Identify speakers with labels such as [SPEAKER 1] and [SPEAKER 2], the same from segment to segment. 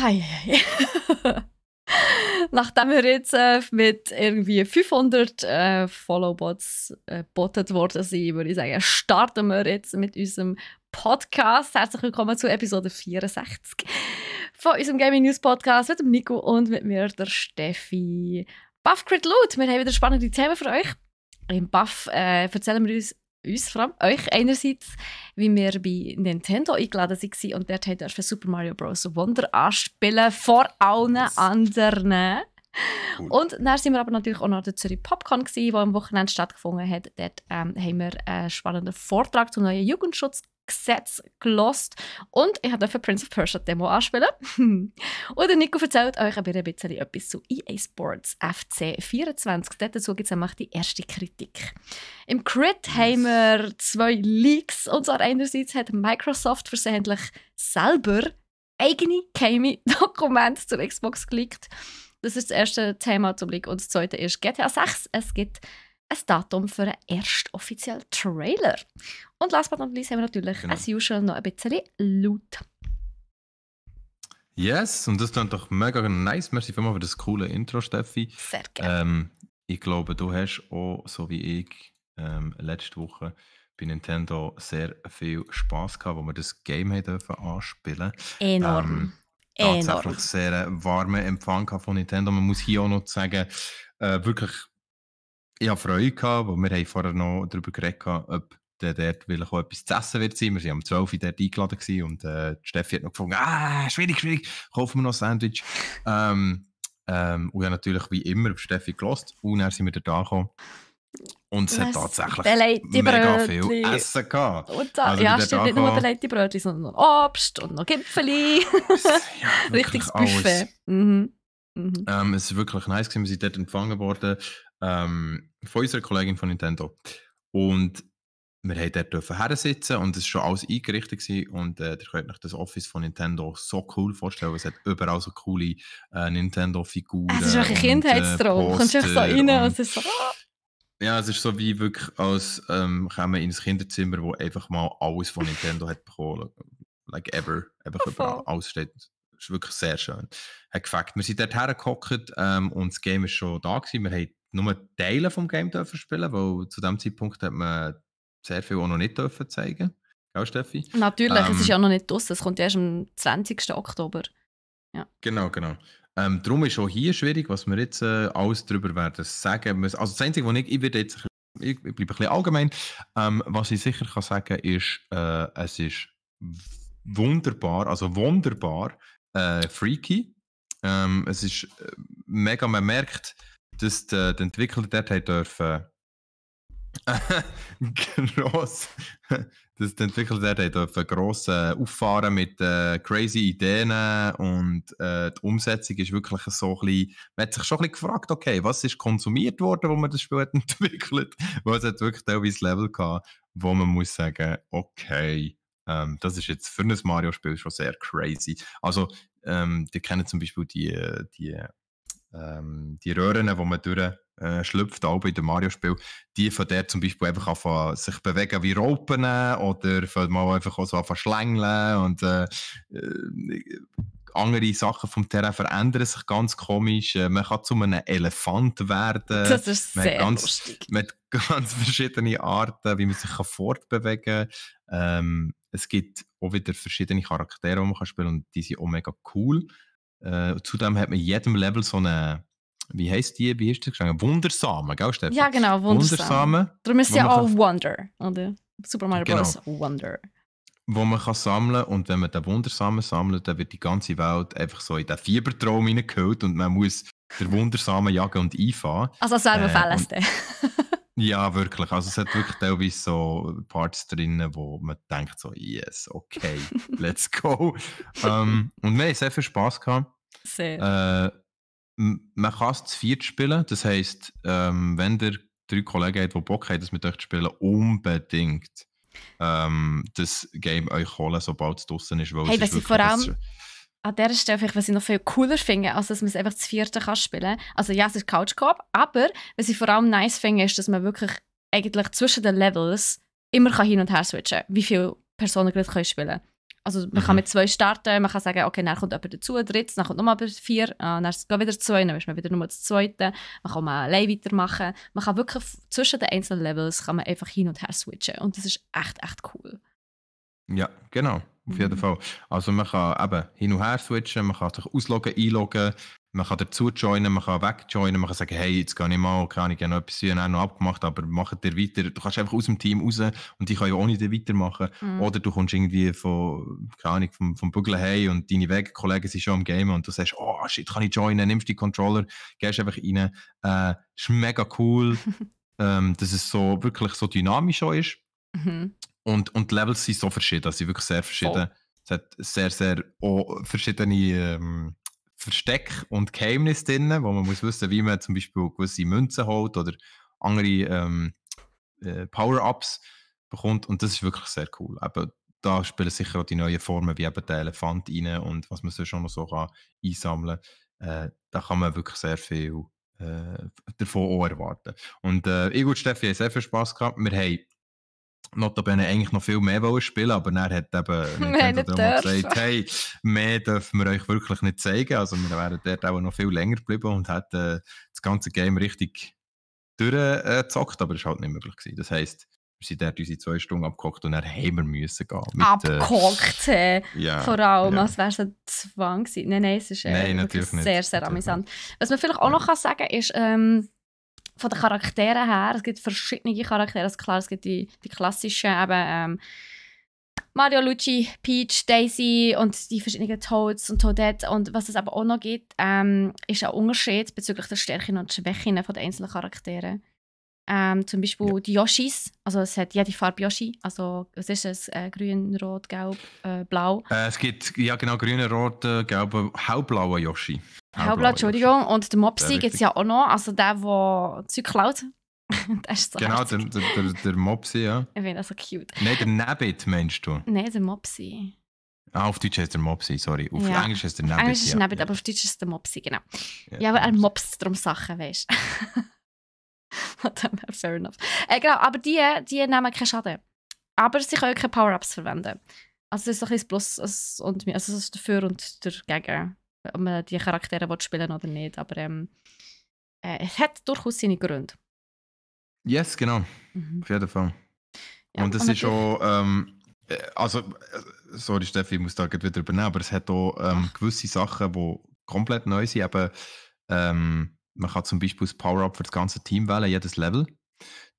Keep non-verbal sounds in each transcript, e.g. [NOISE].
[SPEAKER 1] Hei, Nachdem wir jetzt äh, mit irgendwie 500 äh, Followbots äh, gebotet worden sind, würde ich sagen, starten wir jetzt mit unserem Podcast. Herzlich willkommen zu Episode 64 von unserem Gaming News Podcast mit dem Nico und mit mir, der Steffi. Buff Crit Loot, wir haben wieder spannende Themen für euch. Im Buff äh, erzählen wir uns uns, vor allem euch einerseits, wie wir bei Nintendo eingeladen waren und dort haben wir Super Mario Bros. Wonder anspielen, vor allen yes. anderen. Cool. Und dann sind wir aber natürlich auch noch der Zürich Popcorn, gewesen, wo am Wochenende stattgefunden hat. Dort ähm, haben wir einen spannenden Vortrag zum neuen Jugendschutz Gesetz gelost und ich habe dafür Prince of Persia Demo anspielen. [LAUGHS] und Nico erzählt euch ein bisschen etwas zu EA Sports FC 24. Dazu gibt es nämlich die erste Kritik. Im Crit haben wir zwei Leaks und zwar einerseits hat Microsoft versehentlich selber eigene geheime Dokumente zur Xbox geleakt. Das ist das erste Thema zum Leak und das zweite ist GTA 6. Es gibt ein Datum für einen ersten offiziellen Trailer. Und last but not least haben wir natürlich genau. as usual noch ein bisschen Loot.
[SPEAKER 2] Yes, und das klingt doch mega nice. Merci für das coole Intro, Steffi. Sehr gerne. Ähm, ich glaube, du hast auch, so wie ich, ähm, letzte Woche bei Nintendo sehr viel Spass gehabt, wo wir das Game haben dürfen anspielen. Enorm. Ähm, tatsächlich Enorm. sehr warmen Empfang von Nintendo. Man muss hier auch noch sagen, äh, wirklich, ich habe Freude gehabt, weil wir haben vorher noch darüber geredet, ob der dort will auch etwas zu essen wird sein. Wir waren um 12 Uhr dort eingeladen gewesen und äh, Steffi hat noch gefragt, ah, schwierig, schwierig, kaufen wir noch ein Sandwich. Ähm, ähm, und ja, natürlich wie immer auf Steffi gelost und dann sind wir da angekommen. Und es Was? hat tatsächlich mega Brötchen. viel Essen gehabt. Und da, also ja, stimmt, nicht nur belegte
[SPEAKER 1] Brötchen, sondern noch Obst und noch Gipfeli. ja, [LAUGHS] Richtiges Buffet. Mhm. Mhm.
[SPEAKER 2] Ähm, es war wirklich nice, gewesen. wir sind dort empfangen worden ähm, von unserer Kollegin von Nintendo. Und wir haben dort her sitzen und es war schon alles eingerichtet gewesen. und äh, ihr könnt euch das Office von Nintendo so cool vorstellen. Es hat überall so coole äh, Nintendo-Figuren. Es ist wirklich ein Kindheitstraum. Äh, du kommst einfach so rein und, und es ist so... Ah. Ja, es ist so wie wirklich, als ähm, käme man ins Kinderzimmer, wo einfach mal alles von Nintendo hat bekommen. Like ever. Einfach oh, überall. Alles steht Das ist wirklich sehr schön. Hat gefällt. Wir sind dort hergehockt ähm, und das Game ist schon da gewesen. Wir haben nur Teile vom Game spielen, weil zu dem Zeitpunkt hat man sehr viel auch noch nicht dürfen zeigen. Gell, Steffi? Natürlich, ähm, es ist ja
[SPEAKER 1] ähm. noch nicht draußen, es kommt erst am 20.
[SPEAKER 2] Oktober. Ja. Genau, genau. Ähm, darum ist auch hier schwierig, was wir jetzt äh, alles darüber werden sagen müssen. Also das Einzige, was ich, ich würde jetzt ich bleibe ein bisschen allgemein. Ähm, was ich sicher kann sagen ist, äh, es ist wunderbar, also wunderbar äh, freaky. Ähm, es ist äh, mega, man merkt, dass die, äh, die Entwickler dort haben dürfen [LAUGHS] gross. Das, die Entwickler haben dürfen gross auffahren mit äh, crazy Ideen und äh, die Umsetzung ist wirklich so ein bisschen, man hat sich schon ein bisschen gefragt, okay, was ist konsumiert worden, wo man das Spiel hat [LAUGHS] entwickelt, weil es hat wirklich teilweise Level gehabt, wo man muss sagen, okay, ähm, das ist jetzt für ein Mario-Spiel schon sehr crazy. Also, ähm, die kennen zum Beispiel die, die, ähm, die Röhren, wo man durch äh, schlüpft, auch bei dem Mario-Spiel, die von der zum Beispiel einfach anfangen, sich bewegen wie Raupen oder von mal einfach auch so anfangen schlängeln und äh, äh, andere Sachen vom Terrain verändern sich ganz komisch. Äh, man kann zu einem Elefant werden. Das ist man sehr ganz, lustig. Man hat [LAUGHS] ganz verschiedene Arten, wie man sich kann fortbewegen kann. Ähm, es gibt auch wieder verschiedene Charaktere, die man kann spielen kann und die sind auch mega cool. Äh, zudem hat man in jedem Level so eine wie heißt die, wie ist das geschrieben? Wundersame, gell, Stefan? Ja, genau, Wundersamen. wundersame Darum ist ja auch
[SPEAKER 1] Wonder, oder? Super Mario genau. Bros. Wonder.
[SPEAKER 2] Wo man kann sammeln und wenn man den Wundersamen sammelt, dann wird die ganze Welt einfach so in den Fiebertraum hineingehüllt und man muss den Wundersamen jagen und einfahren. Also das wäre äh, Fälleste. [LAUGHS] ja, wirklich. Also es hat wirklich teilweise so Parts drin, wo man denkt so, yes, okay, [LAUGHS] let's go. um, ähm, und wir haben sehr viel Spass gehabt. Sehr. Äh, man kann es zu viert spielen. Das heisst, ähm, wenn ihr drei Kollegen habt, die Bock haben, das mit euch zu spielen, unbedingt ähm, das Game euch holen, sobald es draußen ist. Weil hey, was ich vor allem
[SPEAKER 1] an dieser Stelle vielleicht, was ich noch viel cooler finde, als dass man es einfach zu viert spielen kann Also ja, es ist couch aber was ich vor allem nice finde, ist, dass man wirklich eigentlich zwischen den Levels immer hin und her switchen kann, wie viele Personen gerade spielen können. Also man mhm. kann mit zwei starten, man kann sagen, okay, dann kommt jemand dazu, drittes, dann kommt nochmal vier, äh, dann geht es wieder zwei, dann ist man wieder nochmal das zweite, man kann mal allein weitermachen. Man kann wirklich zwischen den einzelnen Levels kann man einfach hin und her switchen und das ist echt, echt cool.
[SPEAKER 2] Ja, genau, auf jeden mhm. Fall. Also man kann eben hin und her switchen, man kann sich ausloggen, einloggen, man kann dazu joinen, man kann wegjoinen, man kann sagen, hey, jetzt gehe ich mal, keine Ahnung, ich habe noch etwas hier noch abgemacht, aber mach dir weiter. Du kannst einfach aus dem Team raus und die kann ja ohne dir weitermachen. Mhm. Oder du kommst irgendwie von, keine Ahnung, vom, vom Bügeln hey und deine Wegkollegen sind schon am Game und du sagst, oh shit, kann ich joinen, nimmst die Controller, gehst einfach rein. Äh, ist mega cool, [LAUGHS] ähm, dass es so wirklich so dynamisch auch ist. Mhm. Und, und die Levels sind so verschieden, sie sind wirklich sehr verschieden. Oh. Es hat sehr, sehr verschiedene ähm, Versteck und Geheimnis drin, wo man muss wissen, wie man zum Beispiel gewisse Münzen holt oder andere ähm, äh, Power-Ups bekommt. Und das ist wirklich sehr cool. Eben, da spielen sicher auch die neuen Formen wie eben der Elefant rein und was man so schon noch so kann einsammeln kann. Äh, da kann man wirklich sehr viel äh, davon erwarten. Und äh, ich und Steffi haben sehr viel Spass gehabt. Wir haben notabene eigentlich noch viel mehr wollen spielen, aber er hat eben [LAUGHS] gesagt, hey, mehr dürfen wir euch wirklich nicht zeigen. Also wir wären dort auch noch viel länger geblieben und hätten äh, das ganze Game richtig durchgezockt, äh, aber das war halt nicht möglich. Gewesen. Das heisst, wir sind dort unsere zwei Stunden abgekocht und dann haben wir müssen gehen. Mit, äh, abgehockt,
[SPEAKER 1] äh, yeah, vor allem, yeah. als wäre es ein Zwang gewesen. Nein, nein, es ist äh, nein, sehr, sehr amüsant. Was man vielleicht auch noch kann sagen kann, ist, ähm, von den Charakteren her, es gibt verschiedene Charaktere, also klar, es gibt die, die klassischen eben, ähm, Mario, Luigi, Peach, Daisy und die verschiedenen Toads und Toadette und was es aber auch noch gibt, ähm, ist ein Unterschied bezüglich der Stärken und Schwächen der einzelnen Charakteren. Ähm, zum Beispiel ja. die Yoshis, also es hat jede Farbe Yoshi, also was ist es? Äh, grün, rot, gelb, äh, blau.
[SPEAKER 2] Äh, es gibt ja genau grüne, rote, gelbe, hellblaue Yoshi. Hellblau, Entschuldigung.
[SPEAKER 1] Yoshi. Und der Mopsi gibt es ja auch noch, also der, der Zeug klaut. [LAUGHS] das ist so genau, der, der, der,
[SPEAKER 2] der, Mopsi, ja.
[SPEAKER 1] Ich finde das so cute.
[SPEAKER 2] Nein, der Nabbit meinst du?
[SPEAKER 1] Nein, der Mopsi.
[SPEAKER 2] Ah, auf Deutsch heißt der Mopsi, sorry. Auf ja. Englisch heißt der Nabbit. Englisch ist ja. Nabbit, aber
[SPEAKER 1] auf Deutsch ist der Mopsi, genau. Ja, ja aber er mopst darum Sachen, weißt du. [LAUGHS] [LAUGHS] Fair enough. Äh, genau, aber die, die nehmen keinen Schaden. Aber sie können keine Power-Ups verwenden. Also das ist ein bisschen Plus also, und also ist dafür und dagegen, ob man die Charaktere will spielen oder nicht. Aber ähm, äh, es hat durchaus seine Gründe.
[SPEAKER 2] Yes, genau. Mhm. Auf jeden Fall. Ja, und es ist auch, ähm, äh, also, äh, sorry Steffi, ich muss da wieder übernehmen, aber es hat auch ähm, gewisse Sachen, die komplett neu sind. Eben, ähm, man kann zum Beispiel das Power-Up für das ganze Team wählen, jedes Level.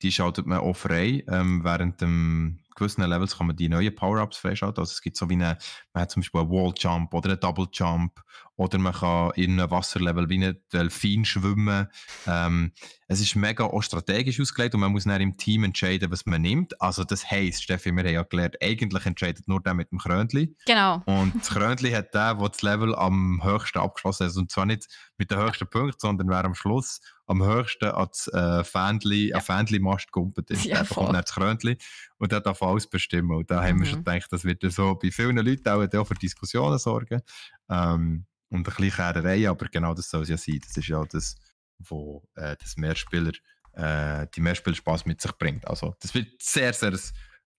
[SPEAKER 2] Die schaltet man auch frei ähm, während dem gewissen Levels kann man die neuen Power-Ups freischalten. Also es gibt so wie eine, man hat zum Beispiel einen Wall-Jump oder einen Double-Jump oder man kann in einem Wasserlevel wie einen Delfin schwimmen. Ähm, es ist mega auch strategisch ausgelegt und man muss dann im Team entscheiden, was man nimmt. Also das heisst, Steffi, wir haben ja gelernt, eigentlich entscheidet nur der mit dem Krönli. Genau. Und das Krönli hat der, der das Level am höchsten abgeschlossen hat. Und zwar nicht mit dem höchsten Punkt, sondern wer am Schluss am höchsten an das äh, Fähnli, ja. Fähnli-Mast ist. [LAUGHS] Ja, der bekommt dann das Krönchen und der darf alles bestimmen. Und da mhm. haben wir mhm. schon gedacht, das wird so bei vielen Leuten auch, auch für Diskussionen sorgen. Ähm, und ein bisschen Klärerei, aber genau das soll es ja sein. Das ist ja das, wo äh, das Mehrspieler, äh, die Mehrspieler Spaß mit sich bringt. Also, das wird sehr, sehr ein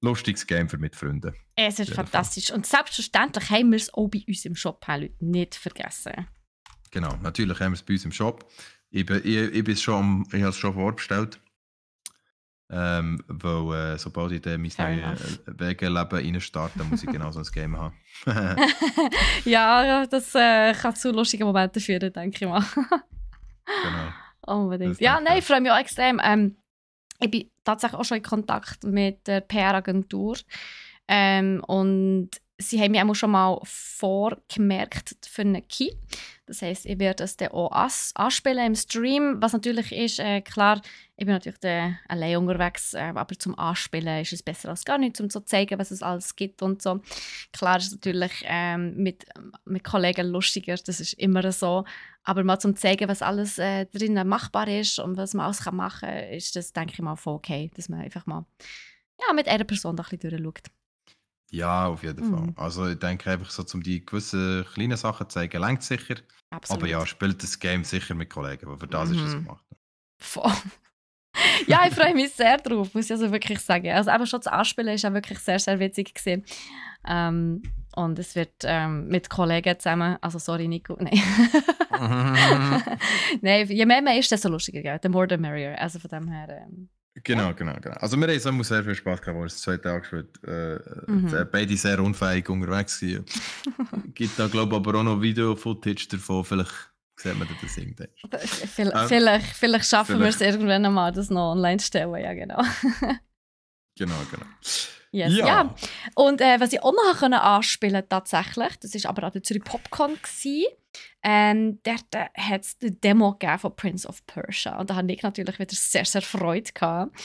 [SPEAKER 2] lustiges Game für mit Freunden. Es ist
[SPEAKER 1] fantastisch. Und selbstverständlich haben wir es auch bei uns im Shop, Leute, nicht vergessen.
[SPEAKER 2] Genau, natürlich haben wir es bei uns im Shop. Ich, bin, ich, ich, ich habe es schon vorbestellt. Ähm, weil äh, sobald ich mein neues äh, Wegeleben reinstarte, muss ich genau so ein Game haben.
[SPEAKER 1] [LAUGHS] ja, das äh, kann zu lustigen Momenten führen, denke ich mal. [LAUGHS] genau. Unbedingt. Das ja, nein, ich freue mich auch extrem. Ähm, ich bin tatsächlich auch schon in Kontakt mit der PR-Agentur. Ähm, und sie haben mich auch schon mal vorgemerkt für einen Key. Das heißt, ich werde es dann auch anspielen im Stream. Was natürlich ist, äh, klar, ich bin natürlich äh, allein unterwegs, äh, aber zum Anspielen ist es besser als gar nichts, um zu zeigen, was es alles gibt und so. Klar ist es natürlich ähm, mit, mit Kollegen lustiger, das ist immer so. Aber mal zum zeigen, was alles äh, drinnen machbar ist und was man alles machen kann, ist das, denke ich mal, voll okay, dass man einfach mal ja, mit einer Person ein bisschen durchschaut.
[SPEAKER 2] Ja, auf jeden Fall. Mhm. Also ich denke einfach so, um die gewissen kleinen Sachen zu zeigen, längt sicher. Absolut. Aber ja, spielt das Game sicher mit Kollegen, weil für das mhm. ist es mhm. gemacht. Voll.
[SPEAKER 1] [LAUGHS] ja, ich freue mich sehr drauf, muss ich also wirklich sagen. Also eben schon zu Anspielen ist auch wirklich sehr, sehr witzig gesehen. Ähm, und es wird ähm, mit Kollegen zusammen, also sorry Nico, [LAUGHS] nein.
[SPEAKER 2] Mhm.
[SPEAKER 1] nein, je mehr man ist, desto lustiger, gell? the more the merrier. Also von dem her, ähm,
[SPEAKER 2] Genau, genau, genau. Also wir haben so sehr viel Spaß gehabt, als es zwei Tage gespielt. Äh, äh, mhm. Beide sehr unfähig unterwegs gewesen. [LAUGHS] Gibt da glaube ich aber auch noch Video-Footage davon, vielleicht sieht man das irgendwann. Äh, ähm, vielleicht, vielleicht schaffen wir es
[SPEAKER 1] irgendwann mal, das noch online zu stellen, ja genau.
[SPEAKER 2] [LAUGHS] genau, genau. Yes. Ja. ja.
[SPEAKER 1] Und äh, was ich auch noch können anspielen tatsächlich, das war aber an der Zürich Popcorn, ähm, dort äh, hat es die Demo von Prince of Persia. Und da hatte ich natürlich wieder sehr, sehr Freude. Gehabt.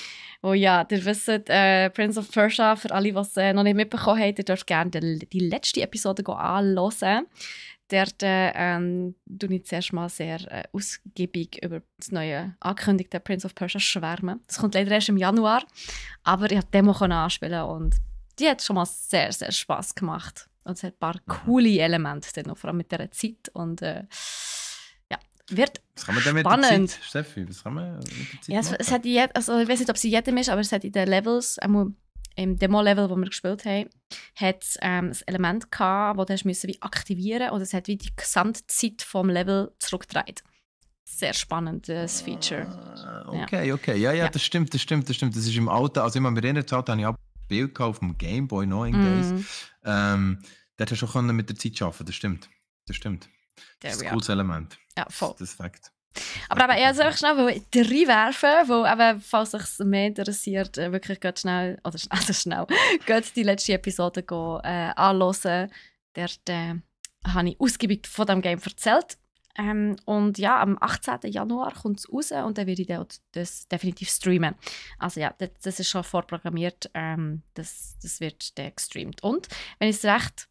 [SPEAKER 1] Wo ja, ihr wisst, äh, Prince of Persia, für alle, die es äh, noch nicht mitbekommen haben, ihr dürft gerne die, die letzte Episode anschauen. Dort ähm, tue ich zuerst mal sehr äh, ausgiebig über das neue angekündigte Prince of Persia schwärmen. Das kommt leider erst im Januar, aber ich konnte die Demo anspielen und die hat schon mal sehr, sehr Spaß gemacht. Und es hat ein paar mhm. coole Elemente, dann noch, vor allem mit dieser Zeit. Und äh, ja, wird was kann man denn spannend. Zeit,
[SPEAKER 2] Steffi, was kann man mit der Zeit ja, es, es,
[SPEAKER 1] hat jed, also, ich weiß nicht, ob sie jedem ist, aber es hat in den Levels einmal äh, im Demo-Level, wo wir gespielt haben, hat es ähm, ein Element gehabt, das du müssen wie aktivieren und es hat wie die Gesamtzeit vom Level zurückgedreht. Sehr spannendes Feature.
[SPEAKER 2] Uh, okay, ja. okay. Ja, ja, ja, das stimmt, das stimmt, das stimmt. Das ist im Alten, also immer mit erinnert habe, habe ich auch ein Bild auf dem Gameboy noch mhm. Days. Mm. dort hast du schon mit der Zeit arbeiten das stimmt. Das stimmt. das ist ein cooles Element. Ja, voll. Das ist Fakt.
[SPEAKER 1] Aber eben, ich also einfach schnell reinwerfen, wo eben, falls euch mehr interessiert, äh, wirklich geht schnell, oder [LAUGHS] also schnell, geht die letzte Episode gehen, äh, anhören. Dort äh, habe ich ausgiebig von dem Game erzählt. Ähm, und ja, am 18. Januar kommt es raus und dann werde ich das, das definitiv streamen. Also ja, das, das ist schon vorprogrammiert, ähm, das, das wird dann gestreamt. Und wenn ich es recht,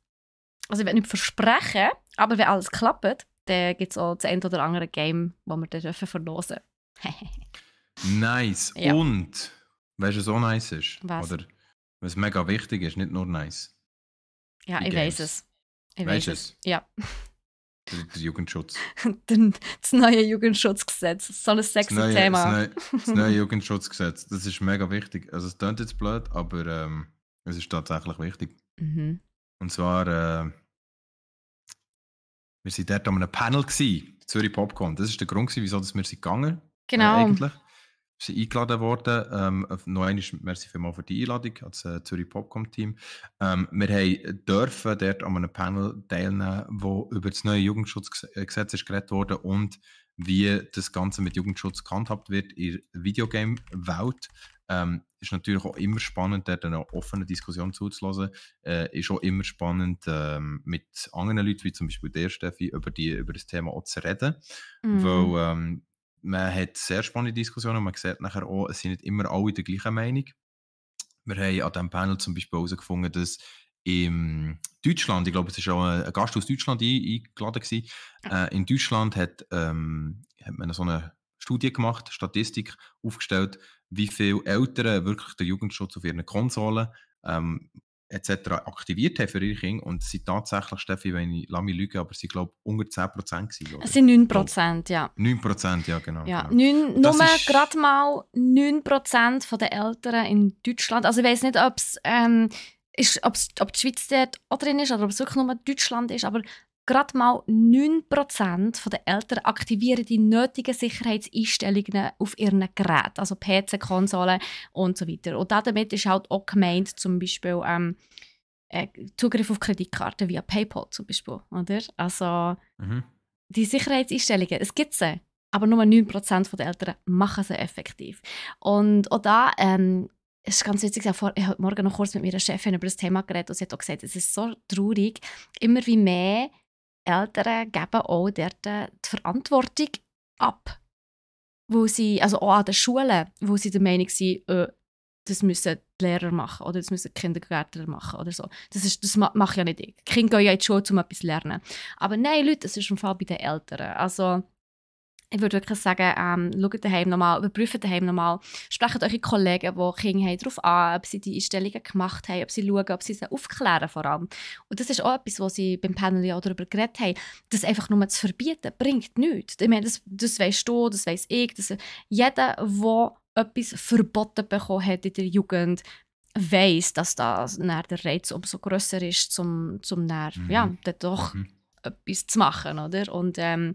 [SPEAKER 1] also ich werde nicht versprechen, aber wenn alles klappt, dann gibt es auch das ein oder andere Game, das wir dann verlosen dürfen.
[SPEAKER 2] [LAUGHS] nice. Ja. Und, weißt du, was auch nice ist? Was? Oder was mega wichtig ist, nicht nur nice.
[SPEAKER 1] Ja, Die ich Games. weiß es. Ich weiß, es. es. Ja.
[SPEAKER 2] Der, der Jugendschutz.
[SPEAKER 1] [LAUGHS] das neue Jugendschutzgesetz. Das ist so ein sexy das neue, Thema. Das neue, das neue,
[SPEAKER 2] [LAUGHS] Jugendschutzgesetz. Das ist mega wichtig. Also, es klingt jetzt blöd, aber ähm, es ist tatsächlich wichtig. Mhm. Und zwar. Äh, wir waren dort an einem Panel, gewesen, Zürich Popcorn. Das war der Grund, wieso dass wir sind gegangen
[SPEAKER 1] Genau. Äh, eigentlich.
[SPEAKER 2] Wir sind eingeladen worden. Ähm, noch einmal, merci vielmals für die Einladung als äh, Zürich Popcorn-Team. Ähm, wir dürfen dort an einem Panel teilnehmen, wo über das neue Jugendschutzgesetz geredet wurde und wie das Ganze mit Jugendschutz gehandhabt wird in der Videogame-Welt. Ähm, ist natürlich auch immer spannend, dort eine offene Diskussion zuzuhören. Äh, ist auch immer spannend, ähm, mit anderen Leuten, wie zum Beispiel der Steffi, über, die, über das Thema auch zu reden. Mhm. Weil ähm, man hat sehr spannende Diskussionen. und Man sieht nachher auch, es sind nicht immer alle der gleichen Meinung. Wir haben an diesem Panel zum Beispiel herausgefunden, dass in Deutschland, ich glaube, es war auch ein Gast aus Deutschland eingeladen gewesen. Äh, in Deutschland hat, ähm, hat man so eine Studie gemacht, Statistik aufgestellt, wie viele Eltern wirklich den Jugendschutz auf ihren Konsolen ähm, etc. aktiviert haben für ihre Kinder. Und es sind tatsächlich, Steffi, wenn ich lasse mich lügen, aber sie glaube unter 10 Prozent gewesen. Es sind 9 ja. 9 ja, genau. Ja,
[SPEAKER 1] genau. 9, nur gerade mal 9 der Eltern in Deutschland. Also ich weiß nicht, ob es... Ähm, ist, ob die Schweiz dort auch drin ist oder ob es wirklich nur Deutschland ist, aber Gerade mal 9% der Eltern aktivieren die nötigen Sicherheitseinstellungen auf ihren Geräten, also PC, Konsolen und so weiter. Und damit ist halt auch gemeint, zum Beispiel ähm, äh, Zugriff auf Kreditkarten via PayPal zum Beispiel, oder? Also mhm. die Sicherheitseinstellungen, es gibt sie, aber nur 9% der Eltern machen sie effektiv. Und auch da ähm, es ist ganz witzig, ich habe heute Morgen noch kurz mit meiner Chefin über das Thema geredet und sie hat auch gesagt, es ist so traurig, immer wie mehr Eltern geben auch dort äh, die Verantwortung ab. Wo sie, also auch an den Schulen, wo sie der Meinung sind, äh, das müssen die Lehrer machen oder das müssen die Kindergärtner machen oder so. Das, ist, das mache ja nicht Die Kinder gehen ja in die Schule, um etwas zu lernen. Aber nein, Leute, das ist im Fall bei den Eltern. Also ich würde wirklich sagen, ähm, schaut daheim nochmal, überprüft daheim nochmal, sprecht eure Kollegen, die Kinder haben, darauf an, ob sie die Einstellungen gemacht haben, ob sie schauen, ob sie sie aufklären vor allem. Und das ist auch etwas, was sie beim Panel ja darüber geredet haben, das einfach nur zu verbieten, bringt nichts. Ich meine, das, das weisst du, das weiss ich, das, jeder, der etwas verboten bekommen hat in der Jugend, weiss, dass da der Reiz umso grösser ist, um, um dann, mhm. ja, dann doch mhm. etwas zu machen, oder? Und ähm,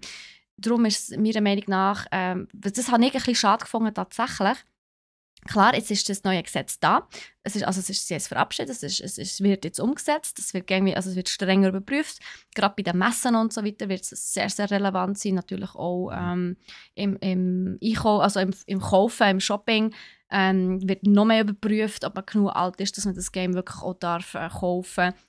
[SPEAKER 1] darum ist es meiner Meinung nach, ähm, das habe ich ein bisschen schade gefunden tatsächlich. Klar, jetzt ist das neue Gesetz da. Es ist, also es ist jetzt verabschiedet, es, ist, es, ist, wird jetzt umgesetzt, es wird, irgendwie, also es wird strenger überprüft. Gerade bei den Messen und so weiter wird es sehr, sehr relevant sein. Natürlich auch mhm. ähm, im, im, Einkau also im, im Kaufen, im Shopping ähm, wird noch mehr überprüft, ob man genug alt ist, dass man das Game wirklich auch darf, äh, kaufen darf.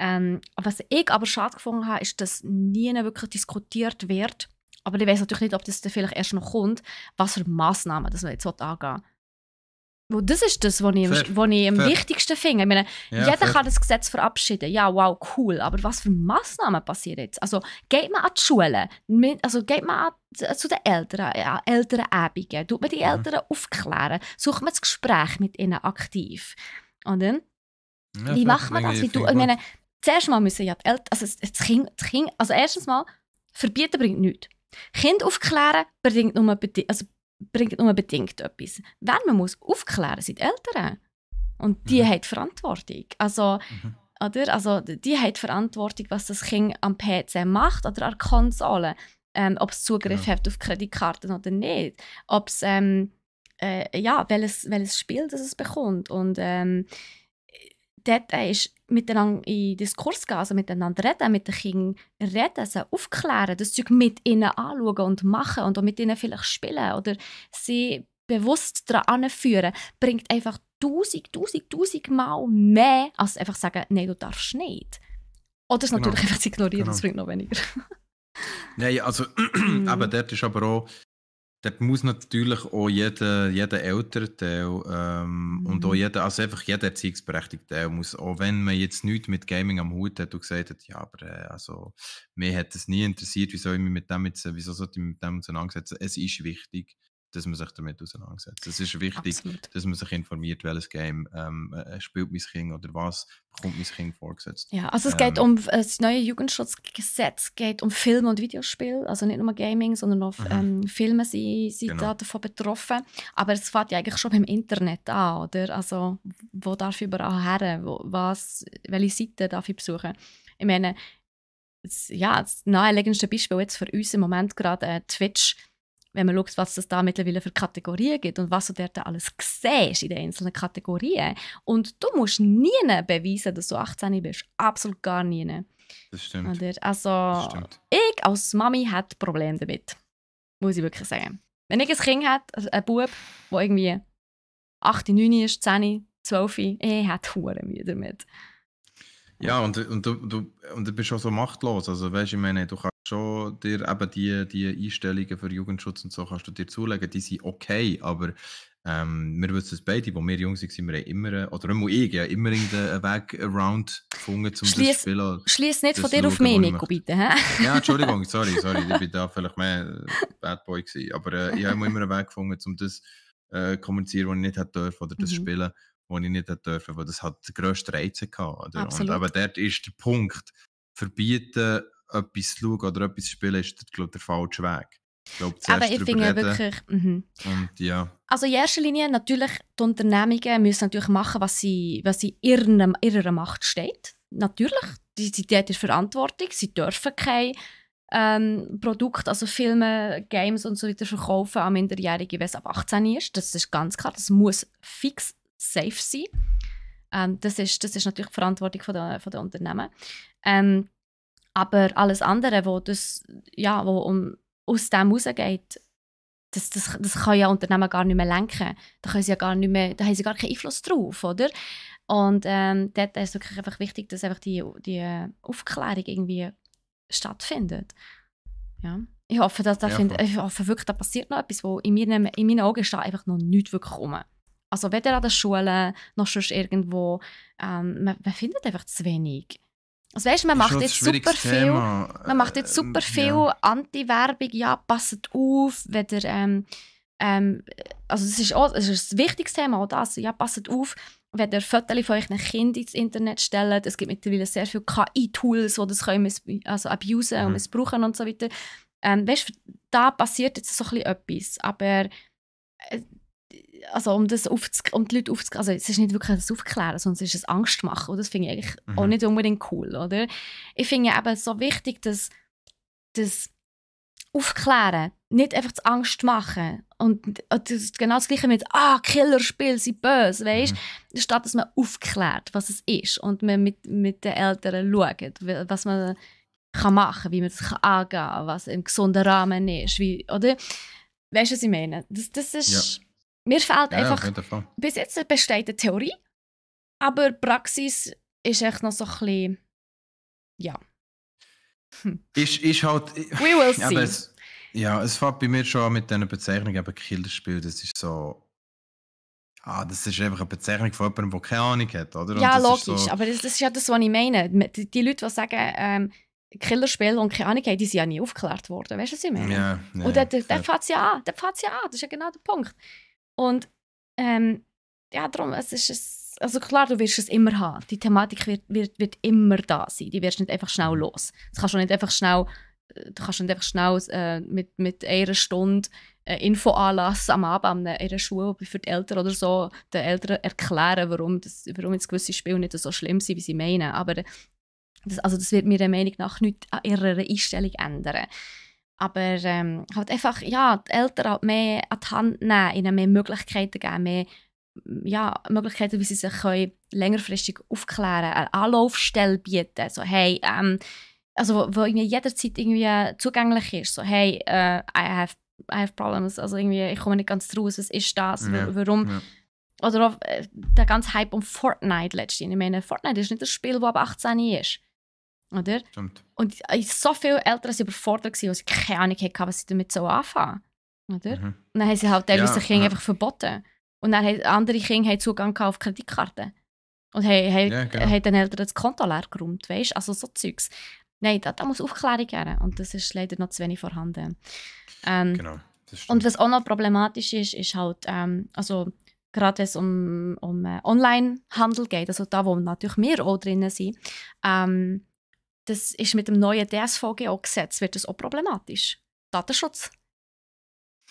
[SPEAKER 1] Ähm, was ich aber schade gefunden habe, ist, dass nie wirklich diskutiert wird, aber ich weiß natürlich nicht, ob das dann vielleicht erst noch kommt, was für Massnahmen das man jetzt angehen will. das ist das, was ich, fair, ich am fair. wichtigsten finde. Ich meine, ja, jeder fair. kann das Gesetz verabschieden. Ja, wow, cool. Aber was für Massnahmen passieren jetzt? Also geht man an die Schule, also geht man an, äh, zu den Eltern, äh, an Elternabenden, tut man die mhm. Eltern mhm. aufklären, sucht man das Gespräch mit ihnen aktiv. Und dann,
[SPEAKER 2] ja, wie macht man das? Wie du, ich meine,
[SPEAKER 1] zuerst mal müssen ja die Eltern, also das kind, das kind, also erstens mal, verbieten bringt nichts. Kind aufklären bringt nur, bedingt, also bringt nur bedingt etwas. Wenn man muss aufklären, sind die Eltern. Und die mhm. haben die Verantwortung. Also, mhm. oder? also die haben die Verantwortung, was das Kind am PC macht oder an Konsolen. Ähm, ob es Zugriff ja. Genau. hat auf Kreditkarten oder nicht. Ob es, ähm, äh, ja, welches, welches Spiel das es bekommt. Und ähm, dort ist miteinander in Diskurs gehen, also miteinander reden, mit den Kindern reden, sie aufklären, das Zeug mit ihnen anschauen und machen und auch mit ihnen vielleicht spielen oder sie bewusst daran führen, bringt einfach tausend, tausend, tausend Mal mehr, als einfach sagen, nein, du darfst nicht. Oder es genau. natürlich einfach ignorieren, genau. das bringt noch weniger.
[SPEAKER 2] nein, also aber [CLEARS THROAT] mhm. dort ist aber auch Dort muss natürlich auch jeder, jeder Elternteil ähm, mhm. und auch mhm. jeder, also einfach jeder Erziehungsberechtigte muss, auch wenn man jetzt nichts mit Gaming am Hut hat und gesagt hat, ja, aber äh, also, mir hat es nie interessiert, wieso ich mich mit dem jetzt, äh, wieso sollte ich mit dem auseinandersetzen, es ist wichtig dass man sich damit auseinandersetzt. Es ist wichtig, Absolut. dass man sich informiert, welches Game ähm, äh, spielt mein Kind oder was bekommt mein Kind vorgesetzt. Ja, also es ähm, geht um
[SPEAKER 1] das neue Jugendschutzgesetz, geht um Film und Videospiel, also nicht nur Gaming, sondern auch mhm. ähm, Filme sind, sind genau. davon betroffen. Aber es fängt ja eigentlich schon beim Internet an, oder? Also wo darf ich überall her, was, welche Seiten darf ich besuchen? Ich meine, das, ja, das naheliegendste Beispiel jetzt für uns im Moment gerade äh, Twitch wenn man schaut, was es da mittlerweile für Kategorien gibt und was du dort alles siehst in den einzelnen Kategorien. Und du musst nie beweisen, dass du 18 bist. Absolut gar nie. Das stimmt. Also, das stimmt. ich als Mami hatte Probleme damit. Muss ich wirklich sagen. Wenn ich ein Kind habe, also ein Bub, der irgendwie 8, 9 ist, 10, 12, ich hätte Huren Mühe damit.
[SPEAKER 2] Ja, und, und, du, du, und du bist auch so machtlos. Also, weißt du, ich meine, du kannst schon dir eben die, die Einstellungen für Jugendschutz und so kannst du dir zulegen, die sind okay, aber ähm, wir wissen es beide, wo wir Jungs sind, wir haben immer, äh, oder immer ich, ja, immer irgendeinen Weg around gefunden, um Schliess, das Spiel Schließ nicht von dir auf mich, Nico,
[SPEAKER 1] bitte. He? Ja,
[SPEAKER 2] Entschuldigung, [LAUGHS] sorry, sorry, ich bin da vielleicht mehr äh, Bad Boy gewesen, aber äh, ich habe immer einen Weg gefunden, um das äh, kommunizieren, was ich nicht hätte dürfen, oder das mhm. Spielen, was ich nicht hätte dürfen, weil das hat den grössten Reiz gehabt. Oder? Absolut. Und aber dort ist der Punkt, verbieten etwas schauen oder etwas spielen, ist das, glaube der falsche Weg. Ich glaube, Aber ich finde wirklich. Mhm. Und, ja.
[SPEAKER 1] Also in erster Linie natürlich, die Unternehmungen müssen natürlich machen, was sie, was sie ihren, ihrer Macht steht. Natürlich, die, die, die Verantwortung, sie dürfen kein ähm, Produkte, also Filme, Games und so weiter verkaufen an Minderjährige, wenn es ab 18 ist. Das ist ganz klar, das muss fix safe sein. Ähm, das, ist, das ist natürlich die Verantwortung von der, von der Unternehmen. Ähm, aber alles andere, wo das, ja, wo um, aus dem rausgeht, das, das, das kann ja Unternehmen gar nicht mehr lenken. Da, können sie ja gar nicht mehr, da haben sie gar keinen Einfluss drauf, oder? Und ähm, dort ist es wirklich einfach wichtig, dass einfach die, die äh, Aufklärung irgendwie stattfindet. Ja. Ich hoffe, dass da ja, find, ich hoffe wirklich, da passiert noch etwas, wo in, meinen, in meinen Augen steht einfach noch nichts wirklich rum. Also weder an der Schule noch sonst irgendwo. Ähm, man, man findet einfach zu wenig. Also weißt, man macht jetzt äh, super viel, man
[SPEAKER 2] macht jetzt super viel ja.
[SPEAKER 1] Anti-Werbung, ja, passt auf, wenn ihr, ähm, ähm, also das ist das, ist ein wichtiges Thema, auch das, ja, passt auf, wenn ihr Fotos von euren Kindern ins Internet stellt, es gibt mittlerweile sehr viele KI-Tools, die das können also abusen mhm. und missbrauchen und so weiter. Ähm, weißt, da passiert jetzt so ein bisschen etwas, aber äh, also um das aufzu um die Leute aufzu also es ist nicht wirklich das Aufklären, sondern es ist das Angstmachen und das finde ich eigentlich mhm. auch nicht unbedingt cool, oder? Ich finde eben so wichtig, dass das Aufklären nicht einfach das Angstmachen machen und das ist genau das gleiche mit ah Killerspiel sind böse, weißt? Mhm. Statt dass man aufklärt, was es ist und man mit, mit den Eltern schaut, was man kann machen, wie man das kann was im gesunden Rahmen ist, wie, oder? Weißt du, was ich meine? Das, das ist ja mir fehlt ja, einfach. Bis jetzt besteht eine Theorie, aber Praxis ist echt noch so ein bisschen. Ja.
[SPEAKER 2] Hm. Ist, ist halt. We will [LAUGHS] see. Aber es, ja, es fängt bei mir schon an mit diesen Bezeichnungen, aber Killerspiel, das ist so. Ah, das ist einfach eine Bezeichnung von jemandem, der keine Ahnung hat, oder? Und ja, logisch, so, aber
[SPEAKER 1] das, das, ist ja das, was ich meine. Die, die Leute, die sagen, ähm, Killerspiel und keine Ahnung haben, die sind ja nie aufgeklärt worden. Weißt du, was ich meine?
[SPEAKER 2] Ja, ja, und dann fängt
[SPEAKER 1] es ja an. Dann fängt ja an. Das ist ja genau der Punkt. Und ähm, ja, darum, es ist es, also klar, du wirst es immer haben. Die Thematik wird, wird, wird immer da sein. Die wirst nicht einfach schnell los. Das kannst du nicht einfach schnell, äh, du kannst nicht einfach schnell äh, mit, mit einer Stunde äh, Infoanlass am Abend an einer Schule für die Eltern oder so den Eltern erklären, warum, das, warum jetzt gewisse Spiele nicht so schlimm sind, wie sie meinen. Aber das, also das wird meiner Meinung nach nicht an ihrer Einstellung ändern. Aber ähm, halt einfach, ja, die Eltern halt mehr an die Hand nehmen, ihnen mehr Möglichkeiten geben, mehr ja, Möglichkeiten, wie sie sich können längerfristig aufklären können, eine Anlaufstelle bieten. So, hey, ähm, also wo, wo jederzeit irgendwie zugänglich ist. So, hey, uh, I, have, I have problems, also irgendwie, ich komme nicht ganz raus, was ist das, ja. warum? Ja. Oder auch äh, der ganze Hype um Fortnite letztendlich. Ich meine, Fortnite ist nicht das Spiel, das ab 18 ist. Oder? Stimmt. Und ich so viele Eltern waren überfordert, weil sie keine Ahnung hatten, was sie damit so anfangen oder? Mhm. Und dann haben sie halt teilweise ja, Kinder ja. einfach verboten. Und dann haben andere Kinder Zugang auf Kreditkarten. Und haben, haben, ja, genau. haben den Eltern das Konto leer geräumt, weißt Also so Zeugs. Nein, da, da muss Aufklärung geben. Und das ist leider noch zu wenig vorhanden. Ähm, genau. Und was auch noch problematisch ist, ist halt, ähm, also gerade wenn es um, um äh, Onlinehandel geht, also da, wo natürlich wir auch drin sind, ähm, das ist mit dem neuen DSVGO-Gesetz wird das auch problematisch. Datenschutz.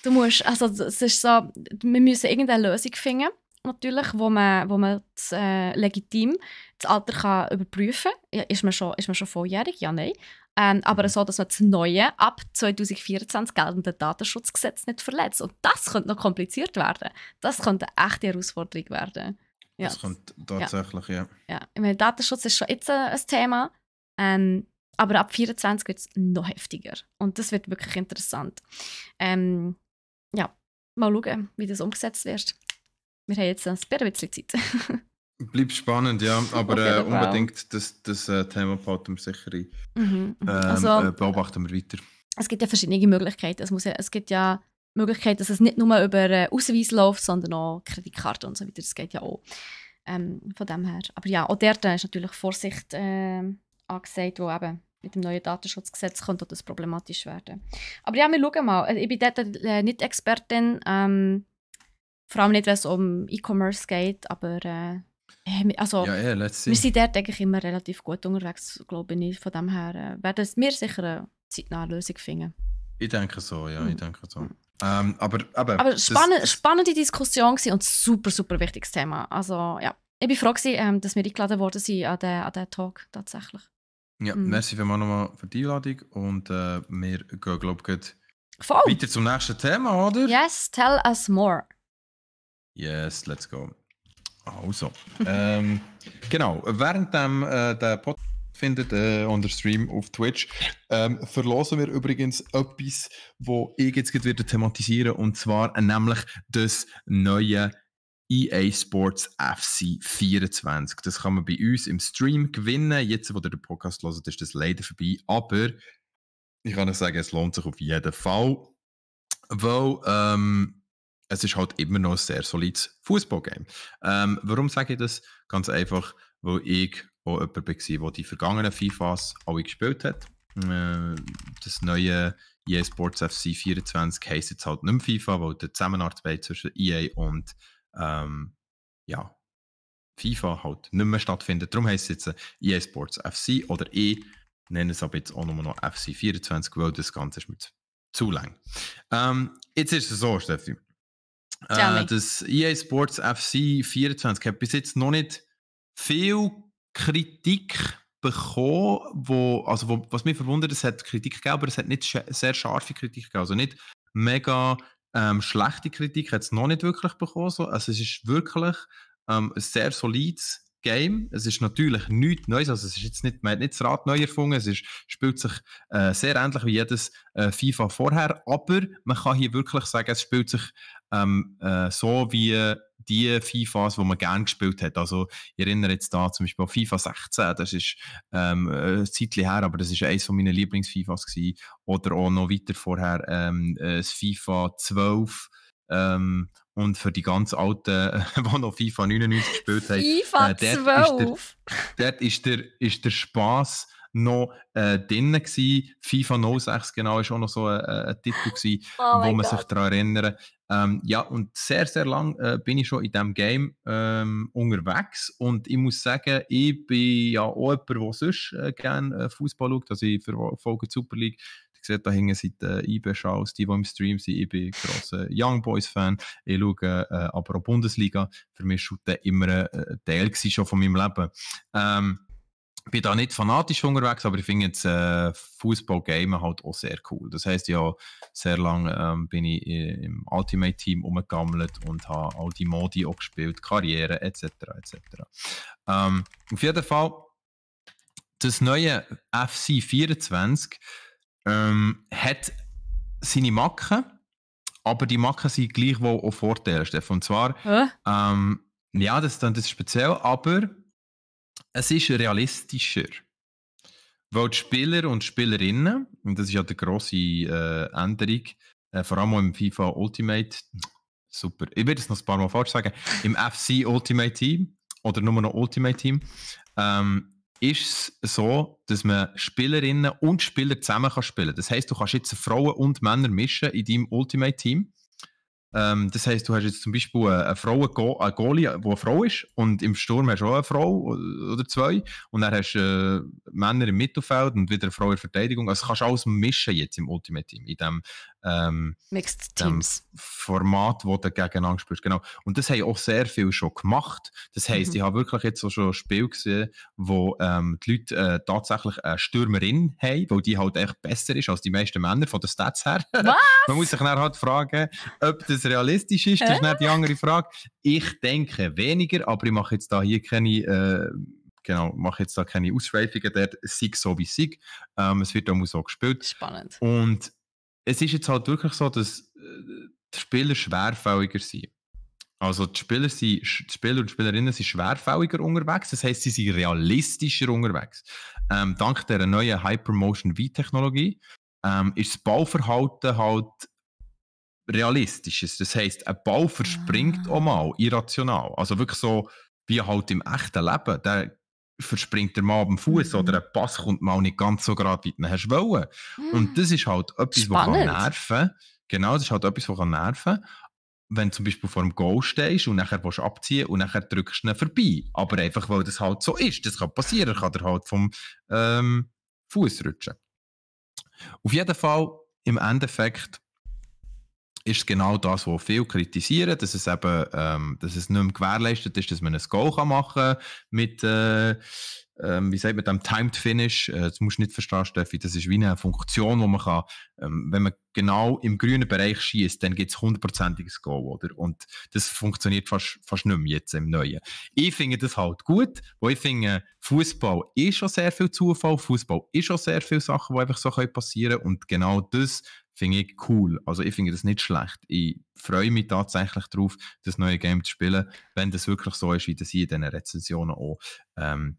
[SPEAKER 1] Du musst, also es ist so, wir müssen irgendeine Lösung finden, natürlich, wo man, wo man das, äh, legitim das Alter kann überprüfen kann. Ja, ist, man schon, ist man schon volljährig? Ja, nein. Ähm, aber mhm. so, dass man das neue, ab 2024 geltende Datenschutzgesetz nicht verletzt. Und das könnte noch kompliziert werden. Das könnte eine echte Herausforderung werden. Ja. Das kommt tatsächlich, ja. ja. ja. Ich meine, Datenschutz ist schon jetzt äh, ein Thema. Ähm, aber ab 24 wird es noch heftiger. Und das wird wirklich interessant. Ähm, ja, mal schauen, wie das umgesetzt wird. Wir haben jetzt ein bisschen Zeit. [LAUGHS]
[SPEAKER 2] Bleibt spannend, ja, aber äh, unbedingt das, das äh, Thema Patum sicher mhm, mhm. ähm, also, äh, beobachten wir weiter.
[SPEAKER 1] Es gibt ja verschiedene Möglichkeiten. Es, muss ja, es gibt ja Möglichkeiten, dass es nicht nur über äh, Ausweis läuft, sondern auch Kreditkarte und so weiter. Das geht ja auch. Ähm, von dem her. Aber ja, auch dort äh, ist natürlich Vorsicht ähm, angesagt, wo eben mit dem neuen Datenschutzgesetz könnte das problematisch werden. Aber ja, wir schauen mal. Äh, ich bin dort äh, nicht Expertin, ähm, vor allem nicht, wenn es um E-Commerce geht, aber äh, äh also, ja, ja, wir sind dort denke ich, immer relativ gut unterwegs, glaube ich. Von dem her äh, werden wir sicher eine zeitnahe Lösung finden.
[SPEAKER 2] Ich denke so, ja, mhm. ich hm. denke so. Ähm, aber aber, aber spannend, das,
[SPEAKER 1] spannende Diskussion und super, super wichtiges Thema. Also ja, ich bin froh, gewesen, ähm, dass wir eingeladen worden sind an diesen Talk tatsächlich.
[SPEAKER 2] Ja, mhm. merci vielmals nochmal für die Einladung und äh, wir gehen, glaube ich, weiter zum nächsten Thema, oder?
[SPEAKER 1] Yes, tell us more.
[SPEAKER 2] Yes, let's go. Also, [LAUGHS] ähm, genau, während dem, äh, der Podcast findet äh, unter Stream auf Twitch, ähm, verlosen wir übrigens etwas, wo ich jetzt gerade wieder thematisieren und zwar nämlich das neue EA Sports FC 24. Das kann man bei uns im Stream gewinnen. Jetzt, wo ihr den Podcast hört, ist das leider vorbei. Aber ich kann euch sagen, es lohnt sich auf jeden Fall, weil ähm, es ist halt immer noch ein sehr solides Fußballgame. Ähm, warum sage ich das? Ganz einfach, weil ich auch jemand war, der die vergangenen FIFAs alle gespielt hat. Ähm, das neue EA Sports FC 24 heisst jetzt halt nicht mehr FIFA, weil die Zusammenarbeit zwischen EA und ähm, ja, FIFA halt nicht mehr stattfindet. Darum heisst es jetzt äh, EA Sports FC oder E, nennen es aber jetzt auch nochmal noch FC24, weil das Ganze ist mir zu lang. Ähm, jetzt ist es so, Steffi. Äh, das EA Sports FC 24 hat bis jetzt noch nicht viel Kritik bekommen, wo, also wo, was mich verwundert, es hat Kritik gegeben, aber es hat nicht sch sehr scharfe Kritik gegeben, also nicht mega ähm, schlechte Kritik hat es noch nicht wirklich bekommen. So. Also es ist wirklich ähm, ein sehr solides Game. Es ist natürlich nichts Neues. Also es ist jetzt nicht, man hat nicht das Rad neu erfunden. Es ist, spielt sich äh, sehr ähnlich wie jedes äh, FIFA vorher. Aber man kann hier wirklich sagen, es spielt sich ähm, äh, so wie die FIFAs, die man gerne gespielt hat. Also ich erinnere jetzt da zum Beispiel an FIFA 16, das ist ähm, äh, ein Zeitchen her, aber das ist eines meiner Lieblings-FIFAs gewesen. Oder auch noch weiter vorher ähm, äh, das FIFA 12 ähm, und für die ganz Alten, [LAUGHS] die noch FIFA 99 gespielt haben. FIFA äh, dort 12? Ist der, dort ist der, ist der Spass noch äh, drin. Gewesen. FIFA 06 genau ist auch noch so ein, äh, äh, ein Titel, gewesen, [LAUGHS] oh wo man God. sich daran erinnern ähm, ja, und sehr, sehr lang äh, bin ich schon in diesem Game ähm, unterwegs. Und ich muss sagen, ich bin ja auch jemand, der sonst äh, gerne äh, Fußball schaut. Also, ich verfolge die Super League. Ihr seht, da hängen seit äh, IB-Schaus, die, die im Stream sind. Ich bin ein grosser Young Boys-Fan. Ich schaue äh, aber auch Bundesliga. Für mich war das immer ein Teil schon von meinem Leben. Ähm, ich bin da nicht fanatisch unterwegs, aber ich finde jetzt äh, Fußball-Game halt auch sehr cool. Das heißt ja, sehr lange ähm, bin ich äh, im Ultimate-Team umgegammelt und habe all die Modi auch gespielt, Karriere etc. etc. Ähm, auf jeden Fall, das neue FC24 ähm, hat seine Macken, aber die Macken sind gleichwohl auch Vorteile, Steff. Und zwar, äh? ähm, ja, das ist speziell, aber es ist realistischer. Weil die Spieler und Spielerinnen, und das ist ja die grosse äh, Änderung, äh, vor allem im FIFA Ultimate, super, ich werde es noch ein paar Mal falsch sagen, im [LAUGHS] FC Ultimate Team oder nur noch Ultimate Team, ähm, ist es so, dass man Spielerinnen und Spieler zusammen kann spielen kann. Das heißt, du kannst jetzt Frauen und Männer mischen in deinem Ultimate Team. Ähm, das heisst, du hast jetzt zum Beispiel eine, Frau, eine Goalie, die eine Frau ist und im Sturm hast du auch eine Frau oder zwei und dann hast du äh, Männer im Mittelfeld und wieder eine Frau in der Verteidigung. Also kannst du alles mischen jetzt im Ultimate Team, in dem ähm,
[SPEAKER 1] Mixed Teams.
[SPEAKER 2] Format, wo du gegeneinander spielst. Genau. Und das haben auch sehr viel schon gemacht. Das heisst, mhm. ich habe wirklich jetzt auch schon ein Spiel gesehen, wo ähm, die Leute äh, tatsächlich eine Stürmerin haben, weil die halt echt besser ist als die meisten Männer von den Stats her. Was? [LAUGHS] Man muss sich dann halt fragen, ob das realistisch ist. Das ist nicht die andere Frage. Ich denke weniger, aber ich mache jetzt da hier keine äh, genau, mache jetzt da keine Ausschweifungen dort, Sieg so wie Sieg. Ähm, es wird auch so gespielt. Spannend. Und es ist jetzt halt wirklich so, dass äh, die Spieler schwerfälliger sind. Also die Spieler, sind, die Spieler und Spielerinnen sind schwerfälliger unterwegs, das heißt, sie sind realistischer unterwegs. Ähm, dank der neuen Hypermotion V-Technologie ähm, ist das Bauverhalten halt realistisches. Das heißt, ein Bau verspringt ah. auch mal irrational. Also wirklich so wie halt im echten Leben. Der verspringt der mal am Fuß mhm. oder ein Pass kommt mal nicht ganz so gerade, wie du wollen. Mhm. Und das ist halt etwas, Spannend. was nerven kann. Genau, das ist halt etwas, was nerven kann. Wenn du zum Beispiel vor dem Goal stehst und nachher willst abziehen und nachher drückst du ihn vorbei. Aber einfach, weil das halt so ist. Das kann passieren. Er kann er halt vom ähm, Fuß rutschen. Auf jeden Fall, im Endeffekt, ist genau das, was viele kritisieren, dass es eben, ähm, dass es nicht mehr gewährleistet ist, dass man ein Goal kann machen mit, äh, äh, wie sagt man, dem Timed Finish. Äh, das musst du nicht verstehen, Steffi. Das ist wie eine Funktion, wo man kann, ähm, wenn man genau im grünen Bereich schießt, dann gibt es hundertprozentiges Goal, oder? Und das funktioniert fast, fast nicht mehr jetzt im Neuen. Ich finde das halt gut, weil ich finde, Fußball ist schon sehr viel Zufall, Fußball ist schon sehr viele Sachen, die einfach so passieren können und genau das finde ich cool. Also ich finde das nicht schlecht. Ich freue mich tatsächlich darauf, das neue Game zu spielen, wenn das wirklich so ist, wie das hier in den Rezensionen auch ähm,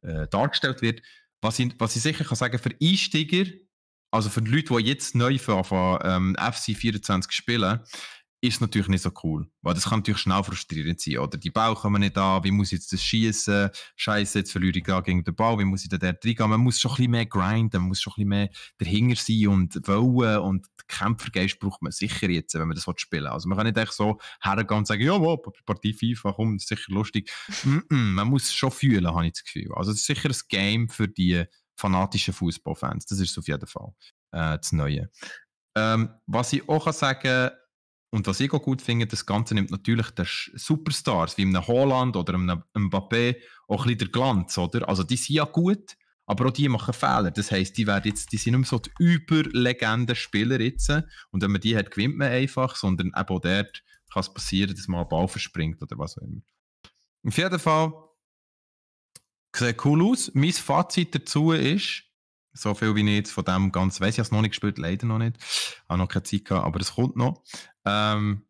[SPEAKER 2] äh, dargestellt wird. Was ich, was ich sicher kann sagen, für Einsteiger, also für die Leute, die jetzt neu von ähm, FC24 spielen, ist natürlich nicht so cool. Weil das kann natürlich schnell frustrierend sein. Oder die Bau kommen nicht an, wie muss ich jetzt das schießen? Scheiße, jetzt verliere ich da gegen den Ball, wie muss ich da der reingehen? Man muss schon ein bisschen mehr grinden, man muss schon ein bisschen mehr dahinter sein und wollen. Und Kämpfergeist braucht man sicher jetzt, wenn man das spielen will. Also man kann nicht einfach so hergehen und sagen, ja, wow, Partie FIFA, komm, ist sicher lustig. man muss schon fühlen, habe ich das Gefühl. Also es ist sicher ein Game für die fanatischen Fußballfans. Das ist auf jeden Fall äh, das Neue. Ähm, was ich auch kann sagen kann, und was ich auch gut finde, das Ganze nimmt natürlich den Superstars wie einem Holland oder einem Mbappé auch ein bisschen den Glanz, oder? Also die sind ja gut, aber auch die machen Fehler. Das heisst, die, werden jetzt, die sind nicht mehr so die Überlegenden-Spieler jetzt. Und wenn man die hat, gewinnt man einfach, sondern eben auch dort kann es passieren, dass man einen Ball verspringt oder was auch immer. Auf jeden Fall sieht cool aus. Mein Fazit dazu ist, so viel wie ich jetzt von dem ganz weiß. Ich habe es noch nicht gespielt, leider noch nicht. Ich habe noch keine Zeit gehabt, aber es kommt noch. Ähm,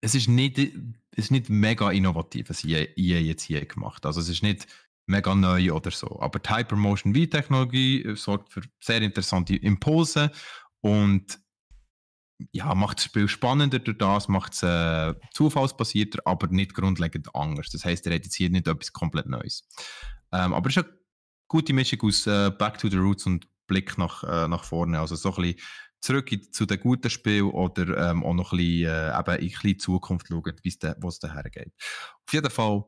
[SPEAKER 2] es, ist nicht, es ist nicht mega innovativ, was ihr jetzt hier gemacht Also es ist nicht mega neu oder so. Aber die Hypermotion V-Technologie äh, sorgt für sehr interessante Impulse und ja, macht das Spiel spannender durch das, macht es äh, zufallsbasierter, aber nicht grundlegend anders. Das heißt, ihr redet jetzt hier nicht etwas komplett Neues. Ähm, aber es ist eine gute Mischung aus äh, Back to the Roots und Blick nach, äh, nach vorne. Also so ein bisschen zurück in, zu den guten Spielen oder ähm, auch noch ein bisschen, äh, eben in bisschen Zukunft schauen, de, wo es daher geht. Auf jeden Fall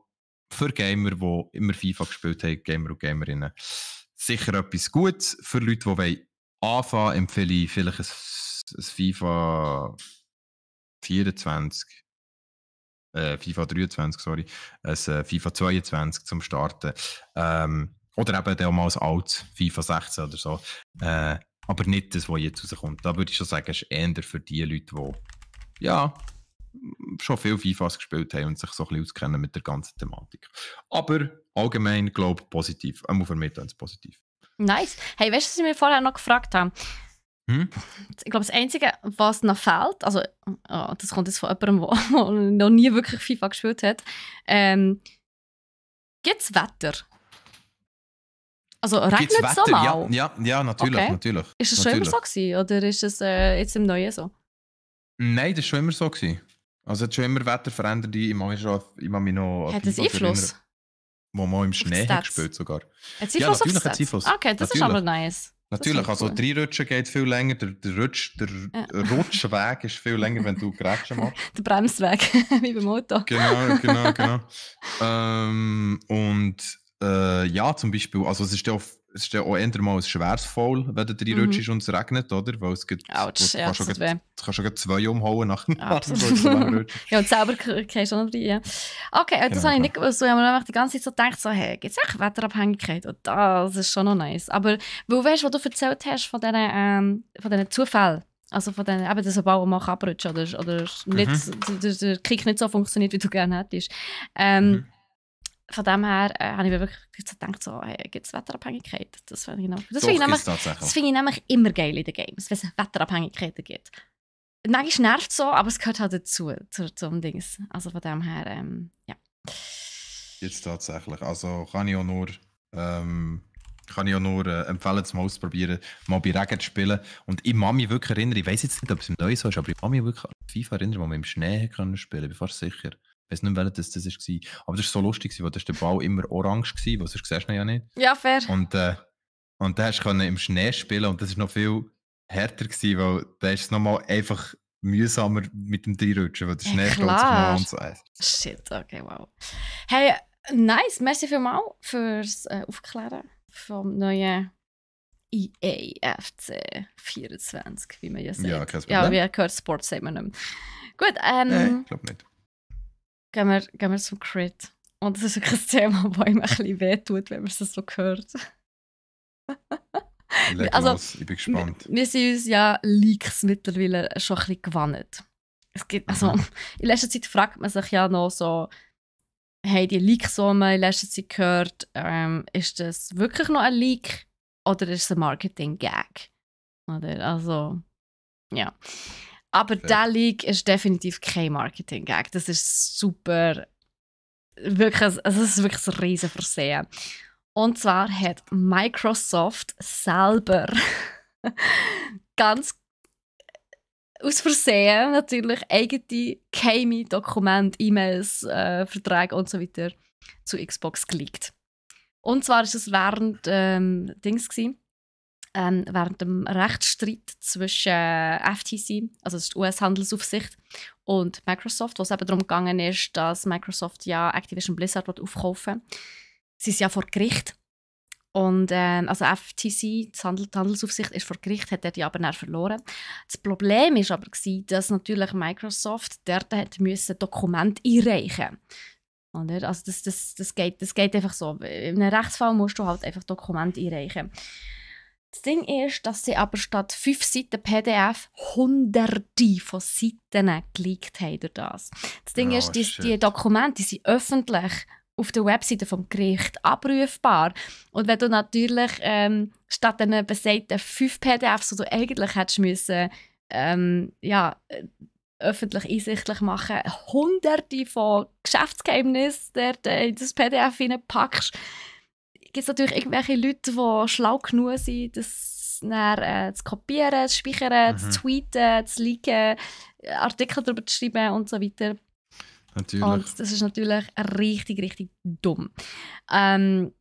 [SPEAKER 2] für Gamer, die immer FIFA gespielt haben, Gamer und Gamerinnen, sicher etwas Gutes. Für Leute, die anfangen wollen empfehle ich vielleicht ein, ein FIFA 24. Äh, FIFA 23, sorry, ein äh, FIFA 22 zum Starten. Ähm, oder eben damals alt, FIFA 16 oder so. Äh, aber nicht das, was jetzt rauskommt. Da würde ich schon sagen, es ist eher für die Leute, die ja, schon viel FIFAs gespielt haben und sich so ein bisschen auskennen mit der ganzen Thematik. Aber allgemein, glaube ich, positiv. Einmal für mich ganz positiv.
[SPEAKER 1] Nice. Hey, weißt du, was ich mir vorher noch gefragt habe? Hm? Ich glaube, das Einzige, was noch fehlt, also oh, das kommt jetzt von jemandem, der noch nie wirklich FIFA gespielt hat, ähm, gibt es Wetter? Also regnet es normal? Ja,
[SPEAKER 2] ja, ja, natürlich, okay. natürlich. Ist es schon immer so
[SPEAKER 1] gewesen, oder ist es äh, jetzt im Neuen so?
[SPEAKER 2] Nein, das war schon immer so. Gewesen. Also es hat schon immer Wetter verändert. Ich kann mich noch Hat es Einfluss? Erinnern, wo man im Schnee hat gespielt sogar. Hat es ja, Einfluss natürlich hat es Einfluss. Okay, das natürlich. ist aber nice. Natürlich, also cool. drei Rutschen geht viel länger, der, der, Rutsch, der ja. Rutschweg ist viel länger, wenn du Grätschen [LAUGHS] machst.
[SPEAKER 1] der Bremsweg, [LAUGHS] wie beim Auto. Genau, genau, genau.
[SPEAKER 2] ähm, und äh, ja, zum Beispiel, also es ist ja, auch, es ist ja auch eher mal ein schweres Foul, wenn du drin mhm. und es regnet, oder? Weil es gibt, Autsch, ja, kannst das grad, kannst schon zwei umhauen nach dem Absolut.
[SPEAKER 1] [LAUGHS] ja, und selber gehst du auch noch rein, ja. Okay, äh, das genau, habe ich nicht gewusst, ich habe mir einfach die ganze Zeit so gedacht, so, hey, gibt es echt Wetterabhängigkeit? Und das ist schon noch nice. Aber, weil weißt du, was du erzählt hast von diesen ähm, von diesen Zufällen, also von denen, eben, dass ein Bauer mal abrutscht oder, oder mhm. nicht, mhm. der, der Kick nicht so funktioniert, wie du gerne hättest. Ähm, mhm von dem her äh, habe ich mir wirklich gedacht, so, hey, gibt es Wetterabhängigkeit? Das finde ich, nämlich, das Doch, find ich, nämlich, das find ich nämlich immer geil in den Games, wenn es Wetterabhängigkeiten gibt. Manchmal nervt es so, aber es gehört halt dazu, zu, zum Dings. Also von dem her, ähm, ja.
[SPEAKER 2] Jetzt tatsächlich. Also kann ich auch nur, ähm, kann ich auch nur äh, empfehlen, es mal auszuprobieren, mal bei Regen zu spielen. Und ich kann mich wirklich erinnern, ich weiß jetzt nicht, ob es im Neuen so ist, aber ich kann mich wirklich an FIFA erinnern, wo wir im Schnee spielen können ich bin fast sicher. Ich weiß nicht, welcher das, das war. Aber das war so lustig, weil das der Ball immer orange war, weil sonst siehst du ihn ja nicht. Ja, fair. Und, äh, und dann konnte im Schnee spielen und das war noch viel härter, gewesen, weil da ist es nochmal einfach mühsamer mit dem Dreirutschen, weil der Schnee hey, mal und so. Shit, okay, wow.
[SPEAKER 1] Hey, nice, merci vielmals fürs äh, Aufklären vom neuen e FC 24, wie man ja sagt. Ja, kein Problem. Ja, wie gehört, Sport sagt man nicht Gut, ähm... Nein, ich glaube nicht gehen wir, gehen wir zum Crit. Und das ist wirklich ein Thema, das einem ein bisschen wehtut, wenn man es so hört.
[SPEAKER 2] also, los. ich bin gespannt. Wir,
[SPEAKER 1] wir sind uns ja Leaks mittlerweile schon ein bisschen gewandt. Es gibt, also, mhm. [LAUGHS] in letzter Zeit fragt man sich ja noch so, hey, die Leaks, die man in letzter Zeit gehört, ähm, ist das wirklich noch ein Leak oder ist es ein Marketing-Gag? Oder, also, ja. Aber Fair. der Leak ist definitiv kein Marketing-Gag. Das ist super. Wirklich, also es ist wirklich ein riesen Versehen. Und zwar hat Microsoft selber [LAUGHS] ganz aus Versehen natürlich eigene geheime Dokumente, E-Mails, äh, Verträge und so weiter zu Xbox geleakt. Und zwar ist es während ähm, Dings gewesen, ähm, während dem Rechtsstreit zwischen äh, FTC, also das ist die US-Handelsaufsicht, und Microsoft, wo es eben darum gegangen ist, dass Microsoft ja Activision Blizzard aufkaufen will. Sie ist ja vor Gericht. Und äh, also FTC, die Handelsaufsicht, ist vor Gericht, hat er die aber verloren. Das Problem war aber gewesen, dass natürlich Microsoft dort hat müssen Dokumente einreichen. musste. Äh, also das, das, das, geht, das geht einfach so. In einem Rechtsfall musst du halt einfach Dokumente einreichen. Das Ding ist, dass sie aber statt fünf Seiten PDF hunderte von Seiten geleakt haben das. Ding oh, ist, die, die Dokumente die sind öffentlich auf der Webseite vom Gericht abrufbar. Und wenn du natürlich ähm, statt einer besagten fünf PDFs, die du eigentlich hättest müssen, ähm, ja, äh, öffentlich einsichtlich machen, hunderte von Geschäftsgeheimnissen äh, in das PDF packst gibt es natürlich irgendwelche Leute, die schlau genug sind, das dann, äh, zu kopieren, zu speichern, mhm. zu tweeten, zu liken, Artikel darüber zu schreiben und so weiter. Natürlich. Und das ist natürlich richtig, richtig dumm. Ähm,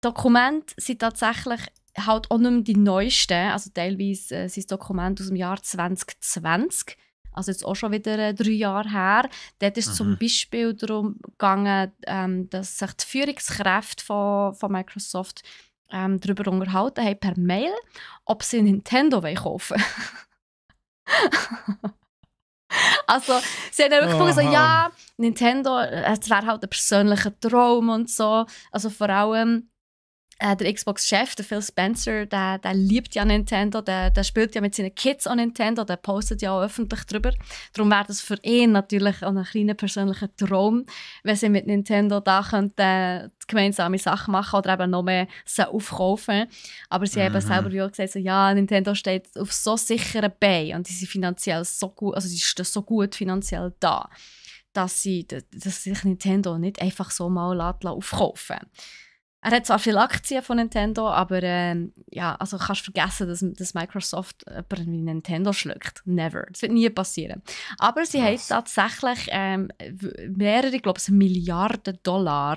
[SPEAKER 1] Dokumente sind tatsächlich halt auch nicht mehr die neuesten. Also teilweise äh, sind Dokumente aus dem Jahr 2020 also jetzt auch schon wieder äh, drei Jahre her. Dort ist mhm. zum Beispiel darum gegangen, ähm, dass sich die Führungskräfte von, von Microsoft ähm, darüber unterhalten haben per Mail, ob sie Nintendo kaufen wollen. [LAUGHS] Also, sie haben dann wirklich gesagt, so, ja, Nintendo, äh, es wäre halt ein persönlicher Traum und so. Also vor allem, äh, der Xbox-Chef, der Phil Spencer, der, der liebt ja Nintendo, der, der spielt ja mit seinen Kids an Nintendo, der postet ja auch öffentlich darüber. Darum wäre das für ihn natürlich auch ein kleiner persönlicher Traum, wenn sie mit Nintendo da könnten, äh, gemeinsame Sachen machen oder eben noch mehr aufkaufen. Aber sie mhm. haben selber ja gesagt, so, ja, Nintendo steht auf so sicheren Beinen und sie sind finanziell so gut, also sie stehen so gut finanziell da, dass, sie, dass sich Nintendo nicht einfach so mal aufkaufen lassen. Er hat zwar viele Aktien von Nintendo, aber ähm, ja, also kannst vergessen, dass, dass Microsoft jemanden wie Nintendo schluckt. Never. Das wird nie passieren. Aber sie Was? haben tatsächlich ähm, mehrere, ich glaube es Milliarden Dollar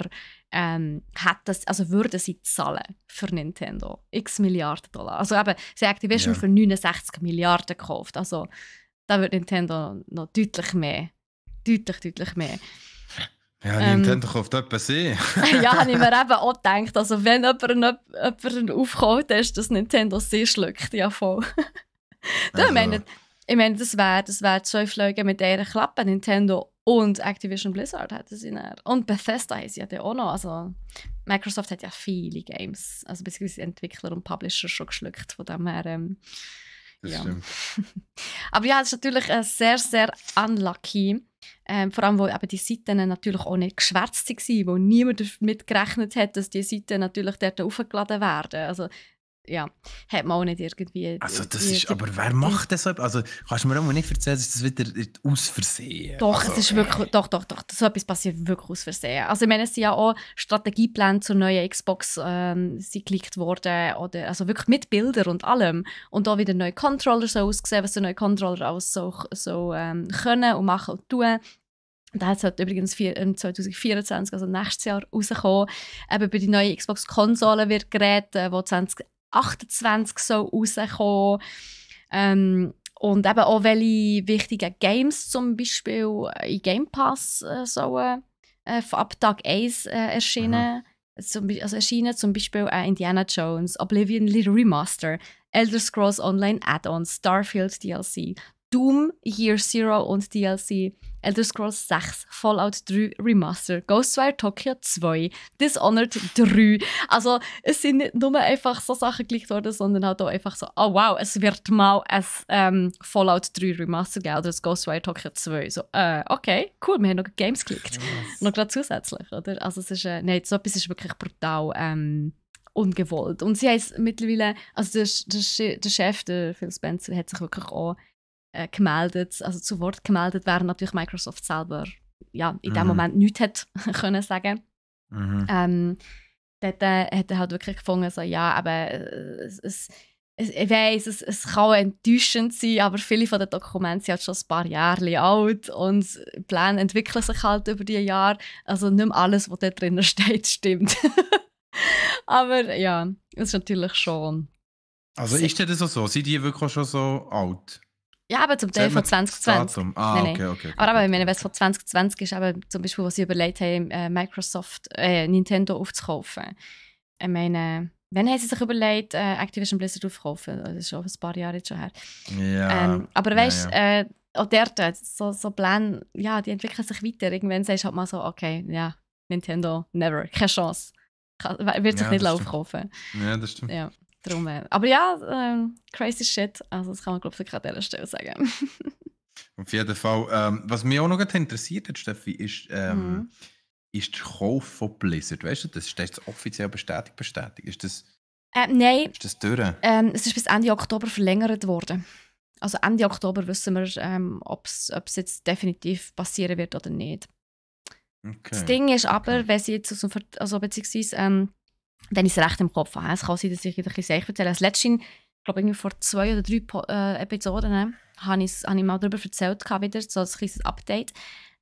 [SPEAKER 1] ähm, hat das, also würden sie zahlen für Nintendo. X Milliarden Dollar. Also eben, sie haben Activision ja. für 69 Milliarden gekauft. Also da wird Nintendo noch deutlich mehr. Deutlich, deutlich mehr.
[SPEAKER 2] Ja, ähm, Nintendo kauft jemanden sehen. [LAUGHS] ja, habe ich mir
[SPEAKER 1] [LAUGHS] eben auch gedacht. Also, wenn jemand, jemand aufkommt, dann ist das Nintendo sehr schluckt. Ja, voll. [LAUGHS] du, also. ich, meine, ich meine, das wäre das wär zwei Flüge mit einer Klappe. Nintendo und Activision Blizzard hätten sie dann. Und Bethesda haben sie ja auch noch. Also, Microsoft hat ja viele Games, also beziehungsweise Entwickler und Publisher schon geschluckt. Von dem her. Ähm, ja. Aber ja, es ist natürlich äh, sehr, sehr unlucky ähm, vor allem, weil eben die Seiten natürlich auch nicht geschwärzt waren, wo niemand damit gerechnet hat, dass die Seiten natürlich dort aufgeladen werden. Also ja, hat man auch nicht irgendwie. Also, das ist, aber wer macht
[SPEAKER 2] das so? Also, kannst du mir auch nicht erzählen, ist das wieder aus Versehen? Doch, also, es ist wirklich,
[SPEAKER 1] doch, doch, doch, so etwas passiert wirklich aus Versehen. Also, ich meine, es sind ja auch Strategiepläne zur neuen Xbox ähm, sind geleakt worden, oder, also wirklich mit Bildern und allem. Und da wieder neue Controller so aussehen, was die neuen Controller alles so, so ähm, können und machen und tun. Der sollte halt übrigens 2024, ähm, also nächstes Jahr, rauskommen. Eben bei der neuen xbox konsolen wird geredet, die äh, 20 28 so rauskommen. Ähm, und eben auch welche wichtigen Games zum Beispiel in Game Pass äh, sollen äh, ab Tag 1 äh, erscheinen. Zum, also erschienen zum Beispiel äh, Indiana Jones, Oblivion Little Remaster, Elder Scrolls Online Add-on, Starfield DLC, Doom, Year Zero und DLC, Elder Scrolls 6, Fallout 3 Remaster, Ghostwire Tokyo 2, Dishonored 3. Also es sind nicht nur einfach so Sachen gelicht worden, sondern halt auch einfach so, oh wow, es wird mal ein ähm, Fallout 3 Remaster geben oder ein Ghostwire Tokyo 2. So, äh, okay, cool, wir haben noch Games geklickt. Yes. Noch gerade zusätzlich, oder? Also es ist, äh, nein, so etwas ist wirklich brutal. Ähm, ungewollt. Und sie heißt mittlerweile, also der, der, der Chef, der Phil Spencer, hat sich wirklich auch äh, gemeldet, also zu Wort gemeldet, während natürlich Microsoft selber ja, in mhm. dem Moment nichts hat [LAUGHS] können sagen. Mhm. Ähm, dort äh, hat er halt wirklich gefunden, so, ja, aber äh, es, es ich weiß, es, es kann enttäuschend sein, aber viele von den Dokumenten sind halt schon ein paar Jahre alt und die Pläne entwickeln sich halt über die Jahre. Also nicht alles, was da drin [LAUGHS] steht, stimmt. [LAUGHS] aber ja, es ist natürlich schon.
[SPEAKER 2] Also ist das so? Sind die wirklich schon so alt?
[SPEAKER 1] Ja, aber zum Teil von 2020. Datum. Ah, nein, nein. Okay, okay, okay, aber, aber ich meine, wenn es von 2020 ist, aber zum Beispiel, was sie überlegt haben, äh, Microsoft, äh, Nintendo aufzukaufen. Ich meine, wann haben sie sich überlegt, äh, Activision Blizzard aufzukaufen? Das ist schon ein paar Jahre jetzt schon her.
[SPEAKER 2] Ja, ähm, aber weißt du, ja,
[SPEAKER 1] ja. äh, auch dort, so, so Pläne, ja, die entwickeln sich weiter. Irgendwann sagst du halt mal so, okay, ja, Nintendo, never, keine Chance. Kann, wird sich ja, nicht aufkaufen. Ja, das stimmt. Ja. Darum, äh, aber ja, äh, crazy shit. Also das kann man, glaube ich, an dieser Stelle sagen.
[SPEAKER 2] [LAUGHS] Auf jeden Fall. Ähm, was mich auch noch interessiert hat, Steffi, ist, ähm, mhm. ist der Kauf von Blizzard. Weißt du, das ist jetzt offiziell bestätigt, bestätigt. Ist das,
[SPEAKER 1] äh, nein. Ist
[SPEAKER 2] das durch? Ähm, es
[SPEAKER 1] ist bis Ende Oktober verlängert worden. Also Ende Oktober wissen wir, ähm, ob es jetzt definitiv passieren wird oder nicht. Okay. Das Ding ist aber, okay. wenn sie jetzt aus also beziehungsweise ähm, wenn ich es recht im Kopf habe. Ah, es kann sein, dass ich ein bisschen erzähle. Also letztens, ich glaube irgendwie vor zwei oder drei po äh, Episoden, äh, habe ich, hab ich mal darüber erzählt, wieder so ein kleines Update.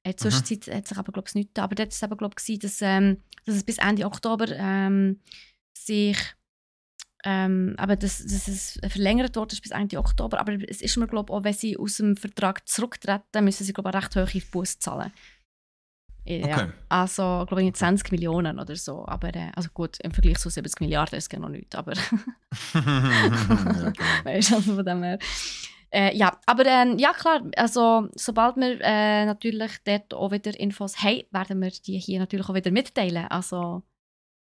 [SPEAKER 1] In äh, der mhm. Zwischenzeit mhm. hat sich aber, glaube ich, nichts Aber dort war es glaube ich, dass, ähm, dass es bis Ende Oktober ähm, sich ähm, aber dass, dass es verlängert wurde bis Ende Oktober. Aber es ist mir, glaube ich, auch wenn sie aus dem Vertrag zurücktreten, müssen sie, glaube ich, recht hohe Buß zahlen. Ja. Okay. Also, glaube ich, 20 Millionen oder so. Aber äh, also gut, im Vergleich zu 70 Milliarden ist es noch nichts, aber. [LAUGHS] Genau. [LAUGHS] weißt du, also von dem her. Äh, ja, aber ähm, ja klar, also sobald wir äh, natürlich dort auch wieder Infos haben, werden wir die hier natürlich auch wieder mitteilen. Also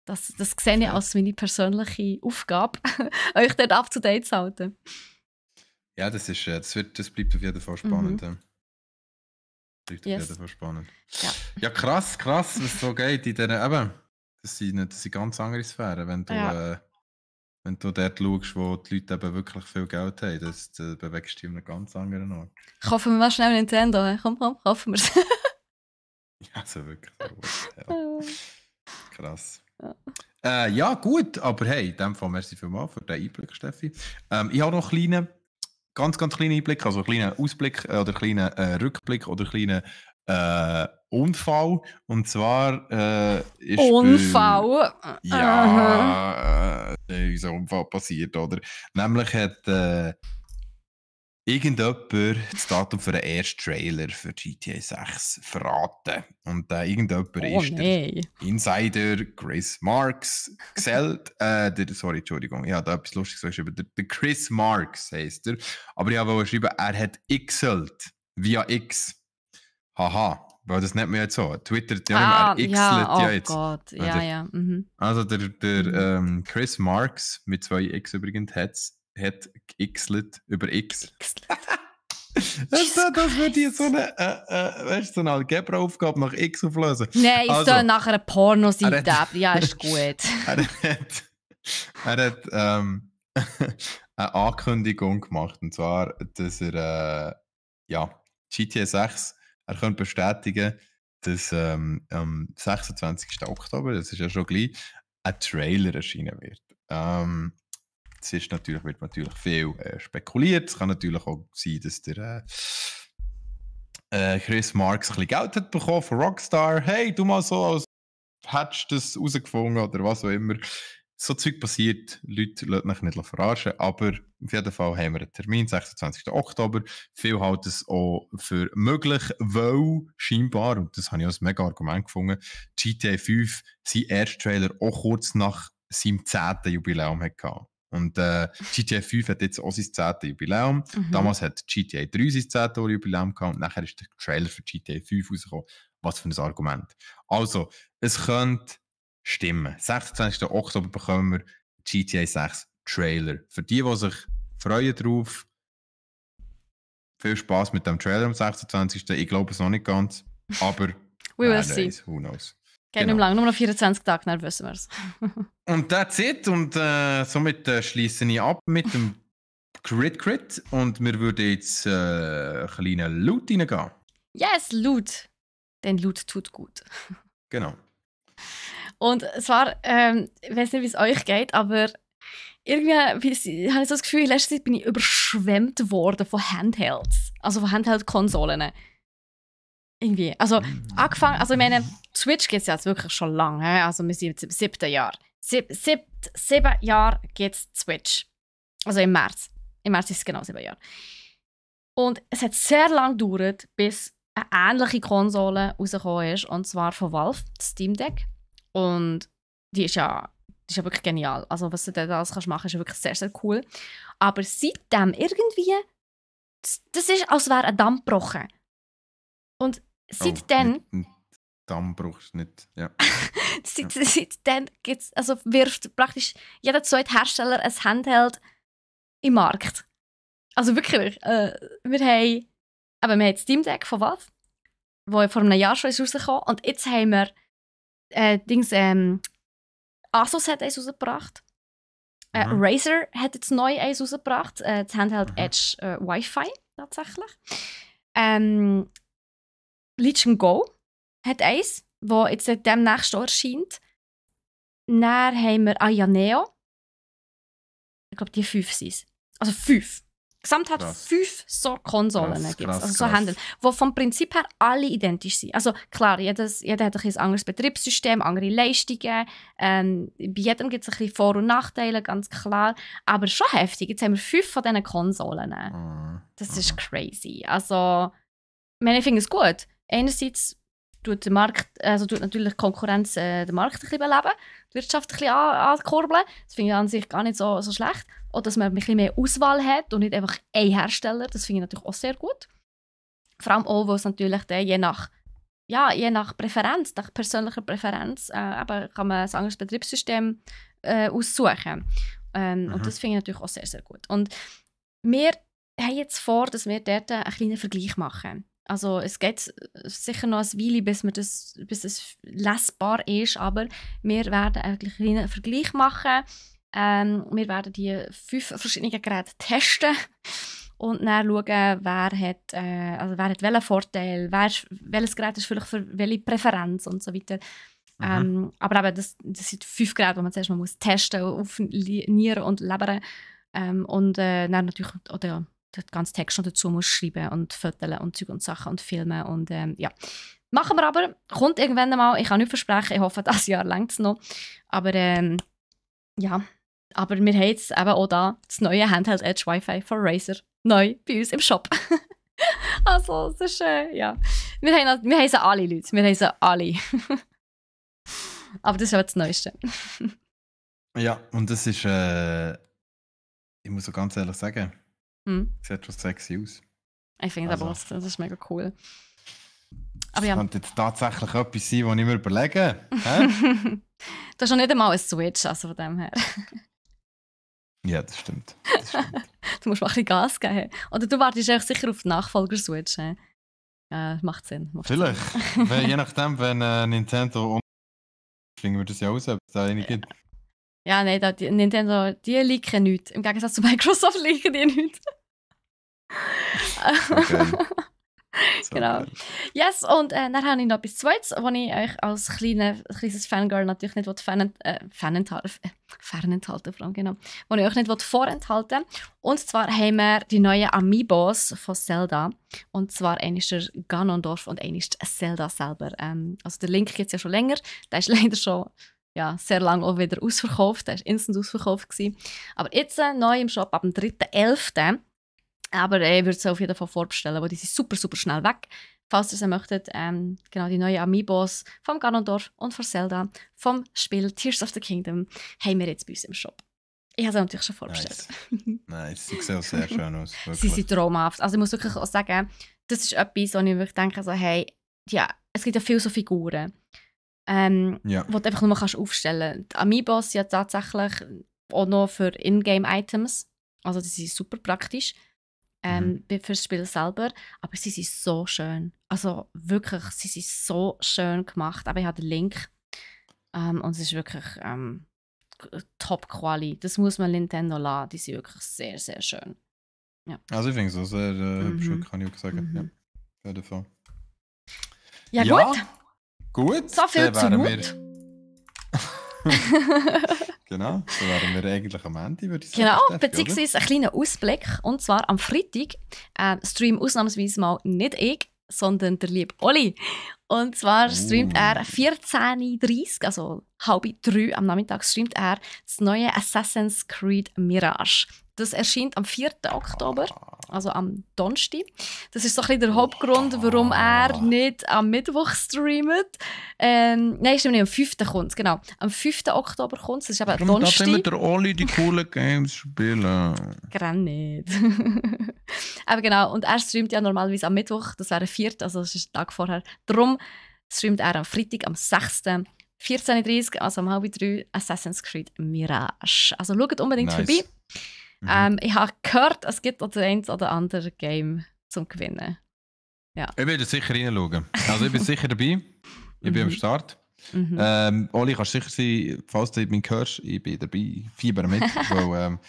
[SPEAKER 1] das, das sehe ich als meine persönliche Aufgabe, [LAUGHS] euch dort up to date zu halten.
[SPEAKER 2] Ja, das, ist, äh, das, wird, das bleibt auf jeden Fall spannend. Mhm. Ja. Richtig, yes. ja, spannend. Ja. ja, krass, krass, was so geht in diesen, eben, das sind, das sind ganz andere Sphären, wenn du, ja. äh, wenn du dort schaust, wo die Leute eben wirklich viel Geld haben, das, das bewegst du dich in einem ganz anderen Ort.
[SPEAKER 1] Kaufen wir mal schnell Nintendo, he? komm, komm, kaufen wir es. [LAUGHS] ja, so also wirklich. ja.
[SPEAKER 2] [LAUGHS] Krass. Ja. Äh, ja, gut, aber hey, in dem Fall merci für den Einblick, Steffi. Ähm, ich habe noch einen kleinen ganz, ganz kleinen Einblick, also einen kleinen Ausblick äh, oder einen kleinen äh, Rückblick oder einen kleinen äh, Unfall. Und zwar äh, ist. Unfall?
[SPEAKER 1] Bei, ja,
[SPEAKER 2] äh, ist ein Unfall passiert, oder? Nämlich hat. Äh, irgendjemand das Datum für den ersten Trailer für GTA 6 verraten. Und äh, irgendjemand oh, ist nee. der Insider Chris Marks gesellt. [LAUGHS] äh, der, sorry, Entschuldigung, ich habe da etwas Lustiges geschrieben. Der, der Chris Marks heißt er. Aber ich habe geschrieben, er hat xelt. Via X. Haha. Weil das nennt man jetzt so. Twitter ja ah, immer, er ja, oh ja jetzt. Gott. Ja, der, also, ja. Mhm. Also der, der mhm. ähm, Chris Marks mit zwei X übrigens hat es hat geixelt über X. Also, das würde jetzt so eine, äh, äh, weißt, so eine Algebra-Aufgabe nach X auflösen. Nein, ich also, soll
[SPEAKER 1] nachher eine Pornoseite ab. Ja, ist [LAUGHS] gut. er
[SPEAKER 2] hat, er hat ähm, [LAUGHS] eine Ankündigung gemacht. Und zwar, dass er äh, ja, GTA 6 er könnte bestätigen, dass ähm, am 26. Oktober, das ist ja schon gleich, ein Trailer erscheinen wird. Ähm, es ist natürlich, wird natürlich viel äh, spekuliert. Es kann natürlich auch sein, dass der äh, äh, Chris Marks ein bisschen Geld hat bekommen von Rockstar. Hey, du mal so, als hättest du das rausgefunden oder was auch immer. So Zeug passiert, Leute lassen mich nicht verarschen, aber auf jeden Fall haben wir einen Termin, 26. Oktober. Viel halten es auch für möglich, weil scheinbar, und das habe ich als mega Argument gefunden, GTA 5 sein erster Trailer auch kurz nach seinem 10. Jubiläum hatte. Und äh, GTA 5 hat jetzt auch sein 10. Jubiläum. Mhm. Damals hat GTA 3 sein 10. Jubiläum gehabt und nachher ist der Trailer für GTA 5 rausgekommen. Was für ein Argument. Also, es könnte stimmen. 26. Oktober bekommen wir GTA 6 Trailer. Für die, die sich freuen drauf, viel Spaß mit dem Trailer am 26. Ich glaube es noch nicht ganz, aber [LAUGHS] We will see. Who knows? Geht genau. nicht
[SPEAKER 1] lang, nur noch 24 Tage, dann wissen wir es.
[SPEAKER 2] [LAUGHS] und that's it. Und äh, somit äh, schließe ich ab mit dem Crit Crit. Und wir würden jetzt äh, einen kleinen Loot reingehen.
[SPEAKER 1] Yes, Loot. Denn Loot tut gut. [LAUGHS] genau. Und zwar, ähm, ich weiß nicht, wie es euch geht, aber irgendwie habe ich so das Gefühl, in letzter Zeit bin ich überschwemmt worden von Handhelds. Also von Handheld-Konsolen. Irgendwie. Also, mhm. angefangen, also ich meine, Switch geht es ja jetzt wirklich schon lange. Also, wir sind jetzt im siebten Jahr. Sieb, sieb, sieben Jahre gibt es Switch. Also im März. Im März ist es genau sieben Jahre. Und es hat sehr lange gedauert, bis eine ähnliche Konsole rausgekommen ist. Und zwar von Valve, das Steam Deck. Und die ist ja, die ist ja wirklich genial. Also, was du da alles kannst machen, ist ja wirklich sehr, sehr cool. Aber seitdem irgendwie, das, das ist, als wäre ein Damm gebrochen. Und Seitdem.
[SPEAKER 2] Oh, Dammbruchst nicht. Ja.
[SPEAKER 1] [LAUGHS] Seit, ja. Seitdem gibt's, also wirft praktisch jeder zweite Hersteller ein Handheld im Markt. Also wirklich, äh, wir haben, aber wir haben das Steam Deck von WAF, wo vor einem Jahr schon rausgekommen und jetzt haben wir äh, Dings, ähm, Asus hat eins rausgebracht. Äh, Razer hat jetzt neu eins rausgebracht, äh, das Handheld mhm. Edge äh, Wi-Fi tatsächlich. Ähm, Legion Go hat eins, das jetzt demnächst erscheint. Dann haben wir Ayaneo. Ich glaube, die fünf sind es. Also fünf. Gesamt hat krass. fünf so Konsolen gibt gibt's, also so Händler, die vom Prinzip her alle identisch sind. Also klar, jedes, jeder hat ein anderes Betriebssystem, andere Leistungen. Ähm, bei jedem gibt es ein bisschen Vor- und Nachteile, ganz klar. Aber schon heftig. Jetzt haben wir fünf von diesen Konsolen. Mhm. Das ist crazy. Also, ich meine, ich finde es gut einerseits tut der Markt, also tut natürlich die Konkurrenz äh, den Markt ein beleben, die Wirtschaft ein bisschen ankurbeln. Das finde ich an sich gar nicht so, so schlecht. Auch, dass man ein bisschen mehr Auswahl hat und nicht einfach einen Hersteller. Das finde ich natürlich auch sehr gut. Vor allem auch, weil es natürlich der, je nach ja, je nach Präferenz, nach persönlicher Präferenz, äh, eben kann man ein anderes Betriebssystem äh, aussuchen. Ähm, Und mhm. das finde ich natürlich auch sehr, sehr gut. Und wir haben jetzt vor, dass wir dort einen kleinen Vergleich machen. Also es geht sicher noch ein Weile, bis, wir das, bis es lesbar ist, aber wir werden einen kleinen Vergleich machen. Ähm, wir werden die fünf verschiedenen Geräte testen und dann schauen, wer hat, äh, also wer hat welchen Vorteil, wer, welches Gerät ist vielleicht für welche Präferenz und so weiter. Ähm, aber eben, das, das sind fünf Geräte, die man zuerst mal muss testen auf Nieren und Leber ähm, und äh, dann natürlich oder, den ganzen Text noch dazu muss schreiben und Fotos und Zeug und Sachen und Filme und ähm, ja. Machen wir aber, kommt irgendwann einmal. ich kann nicht versprechen, ich hoffe, [LAUGHS] das Jahr längt es noch, aber ähm, ja, aber wir haben jetzt eben auch da das neue Handheld Edge Wi-Fi von Razer neu bei uns im Shop. [LAUGHS] also, es ist, äh, ja, wir haben, wir haben sie alle, Leute, wir haben sie alle. [LAUGHS] aber das ist ja das Neueste.
[SPEAKER 2] ja, und das ist, äh, ich muss so ganz ehrlich sagen, hm. Sieht schon sexy aus.
[SPEAKER 1] Ich finde also. das aber das ist mega cool. Aber das ja. könnte
[SPEAKER 2] jetzt tatsächlich etwas sein, das ich mir überlege. [LAUGHS]
[SPEAKER 1] du hast noch nicht einmal einen Switch, also von dem her.
[SPEAKER 2] [LAUGHS] ja, das stimmt. Das
[SPEAKER 1] stimmt. [LAUGHS] du musst mal ein bisschen Gas geben. Oder du wartest eigentlich sicher auf den Nachfolger-Switch. Äh, macht Sinn. Macht Vielleicht.
[SPEAKER 2] Sinn. Weil, je nachdem, wenn äh, Nintendo um. wir das ja aus, ob es da eine gibt.
[SPEAKER 1] Ja, nein, Nintendo, die leaken nichts. Im Gegensatz zu Microsoft leaken die nichts. [LAUGHS] Okay. [LAUGHS] genau. Yes, und äh, dann habe ich noch etwas Zweites, was ich euch als kleine, kleines Fangirl natürlich nicht fan, äh, äh, fernenthalten, vor allem, genau, was ich euch nicht vorenthalten Und zwar haben wir die neuen Amiibos von Zelda. Und zwar einer ist der Ganondorf und einer ist Zelda selber. Ähm, also der Link gibt es ja schon länger, der ist [LAUGHS] leider schon ja, sehr lange auch wieder ausverkauft, der war instant ausverkauft. Gewesen. Aber jetzt äh, neu im Shop ab dem 3.11., aber ich würde es auf jeden Fall vorbestellen, aber die sind super, super schnell weg. Falls ihr es möchtet, ähm, genau, die neuen Amiibos vom Ganondorf und von Zelda vom Spiel Tears of the Kingdom haben wir jetzt bei uns im Shop. Ich habe es natürlich schon vorbestellt. Nice,
[SPEAKER 2] nice. sie sehen sehr [LAUGHS] schön aus. Wirklich. Sie sind
[SPEAKER 1] traumhaft. Also ich muss wirklich auch sagen, das ist etwas, wo ich wirklich denke, so, hey, ja, es gibt ja viele so Figuren, ähm, ja. die du einfach nur kannst aufstellen kannst. Amiibos sind ja tatsächlich auch noch für Ingame-Items, also die sind super praktisch. Mhm. ähm, mhm. für das Spiel selber. Aber sie sind so schön. Also wirklich, sie sind so schön gemacht. Aber ich habe den Link ähm, und es ist wirklich ähm, äh, Top-Quali. Das muss man Nintendo lassen. Die sind wirklich sehr, sehr schön.
[SPEAKER 2] Ja. Also ich finde es auch sehr, äh, mhm. schon kann ich sagen. Mhm. Ja, davon. Ja, ja, gut. So viel zu gut.
[SPEAKER 1] [LAUGHS]
[SPEAKER 2] genau, so wären wir eigentlich am Ende, würde ich genau, sagen. Genau, dürfen, beziehungsweise oder?
[SPEAKER 1] ein kleiner Ausblick. Und zwar am Freitag äh, stream ausnahmsweise mal nicht ich, sondern der liebe Olli. Und zwar streamt oh. er 14.30 Uhr, also halb drei am Nachmittag, streamt er das neue Assassin's Creed Mirage. Das erscheint am 4. Oktober, also am Donnerstag. Das ist so ein bisschen der Hauptgrund, warum er nicht am Mittwoch streamt. Ähm, nein, ist nämlich am 5. kommt genau. Am 5. Oktober kommt es, Das ist eben Donnerstag. Warum darf
[SPEAKER 2] immer der Oli die coolen Games spielen?
[SPEAKER 1] Gerne nicht. [LAUGHS] aber genau, und er streamt ja normalerweise am Mittwoch, das wäre der 4., also das ist der Tag vorher. Darum streamt er am Freitag, am 6. 14.30 Uhr, also um halb drei, Assassin's Creed Mirage. Also schaut unbedingt nice. vorbei. Mhm. Ähm, ich habe gehört, es gibt auch das ein oder andere Game zum Gewinnen. Ja.
[SPEAKER 2] Ich werde sicher reinschauen. Also ich bin sicher dabei. Ich bin am Start. Mhm. Ähm, Oli, kannst sicher sein, falls du mich hörst, ich bin dabei. Fieber mit, weil ähm,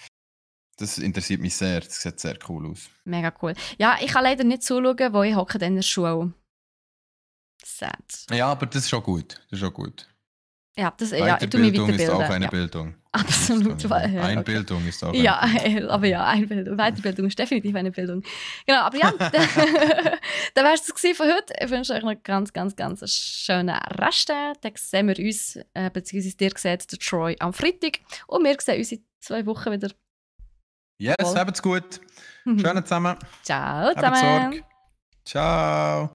[SPEAKER 2] das interessiert mich sehr. Das sieht sehr cool aus.
[SPEAKER 1] Mega cool. Ja, ich kann leider nicht zuschauen, wo ich hocke in der Schule. Sad.
[SPEAKER 2] Ja, aber das ist schon gut. Das ist schon gut.
[SPEAKER 1] Ja, das ja, ich du mir wieder Bilder. [LAUGHS] ist auch eine ja. Bildung. Absolut. Ja, Einbildung
[SPEAKER 2] okay. ist auch eine Ja, [LAUGHS]
[SPEAKER 1] Bildung. aber ja, Einbildung. Weiterbildung ist definitiv eine Bildung. Genau, aber ja, [LAUGHS] das war es für heute. Ich wünsche euch noch ganz, ganz, ganz schöne Reste. Dann sehen wir uns, äh, beziehungsweise dir seht der Troy am Freitag. Und wir sehen uns in zwei Wochen wieder.
[SPEAKER 2] Yes, habt's gut. Mhm. Schönen zusammen. Ciao zusammen. Ciao.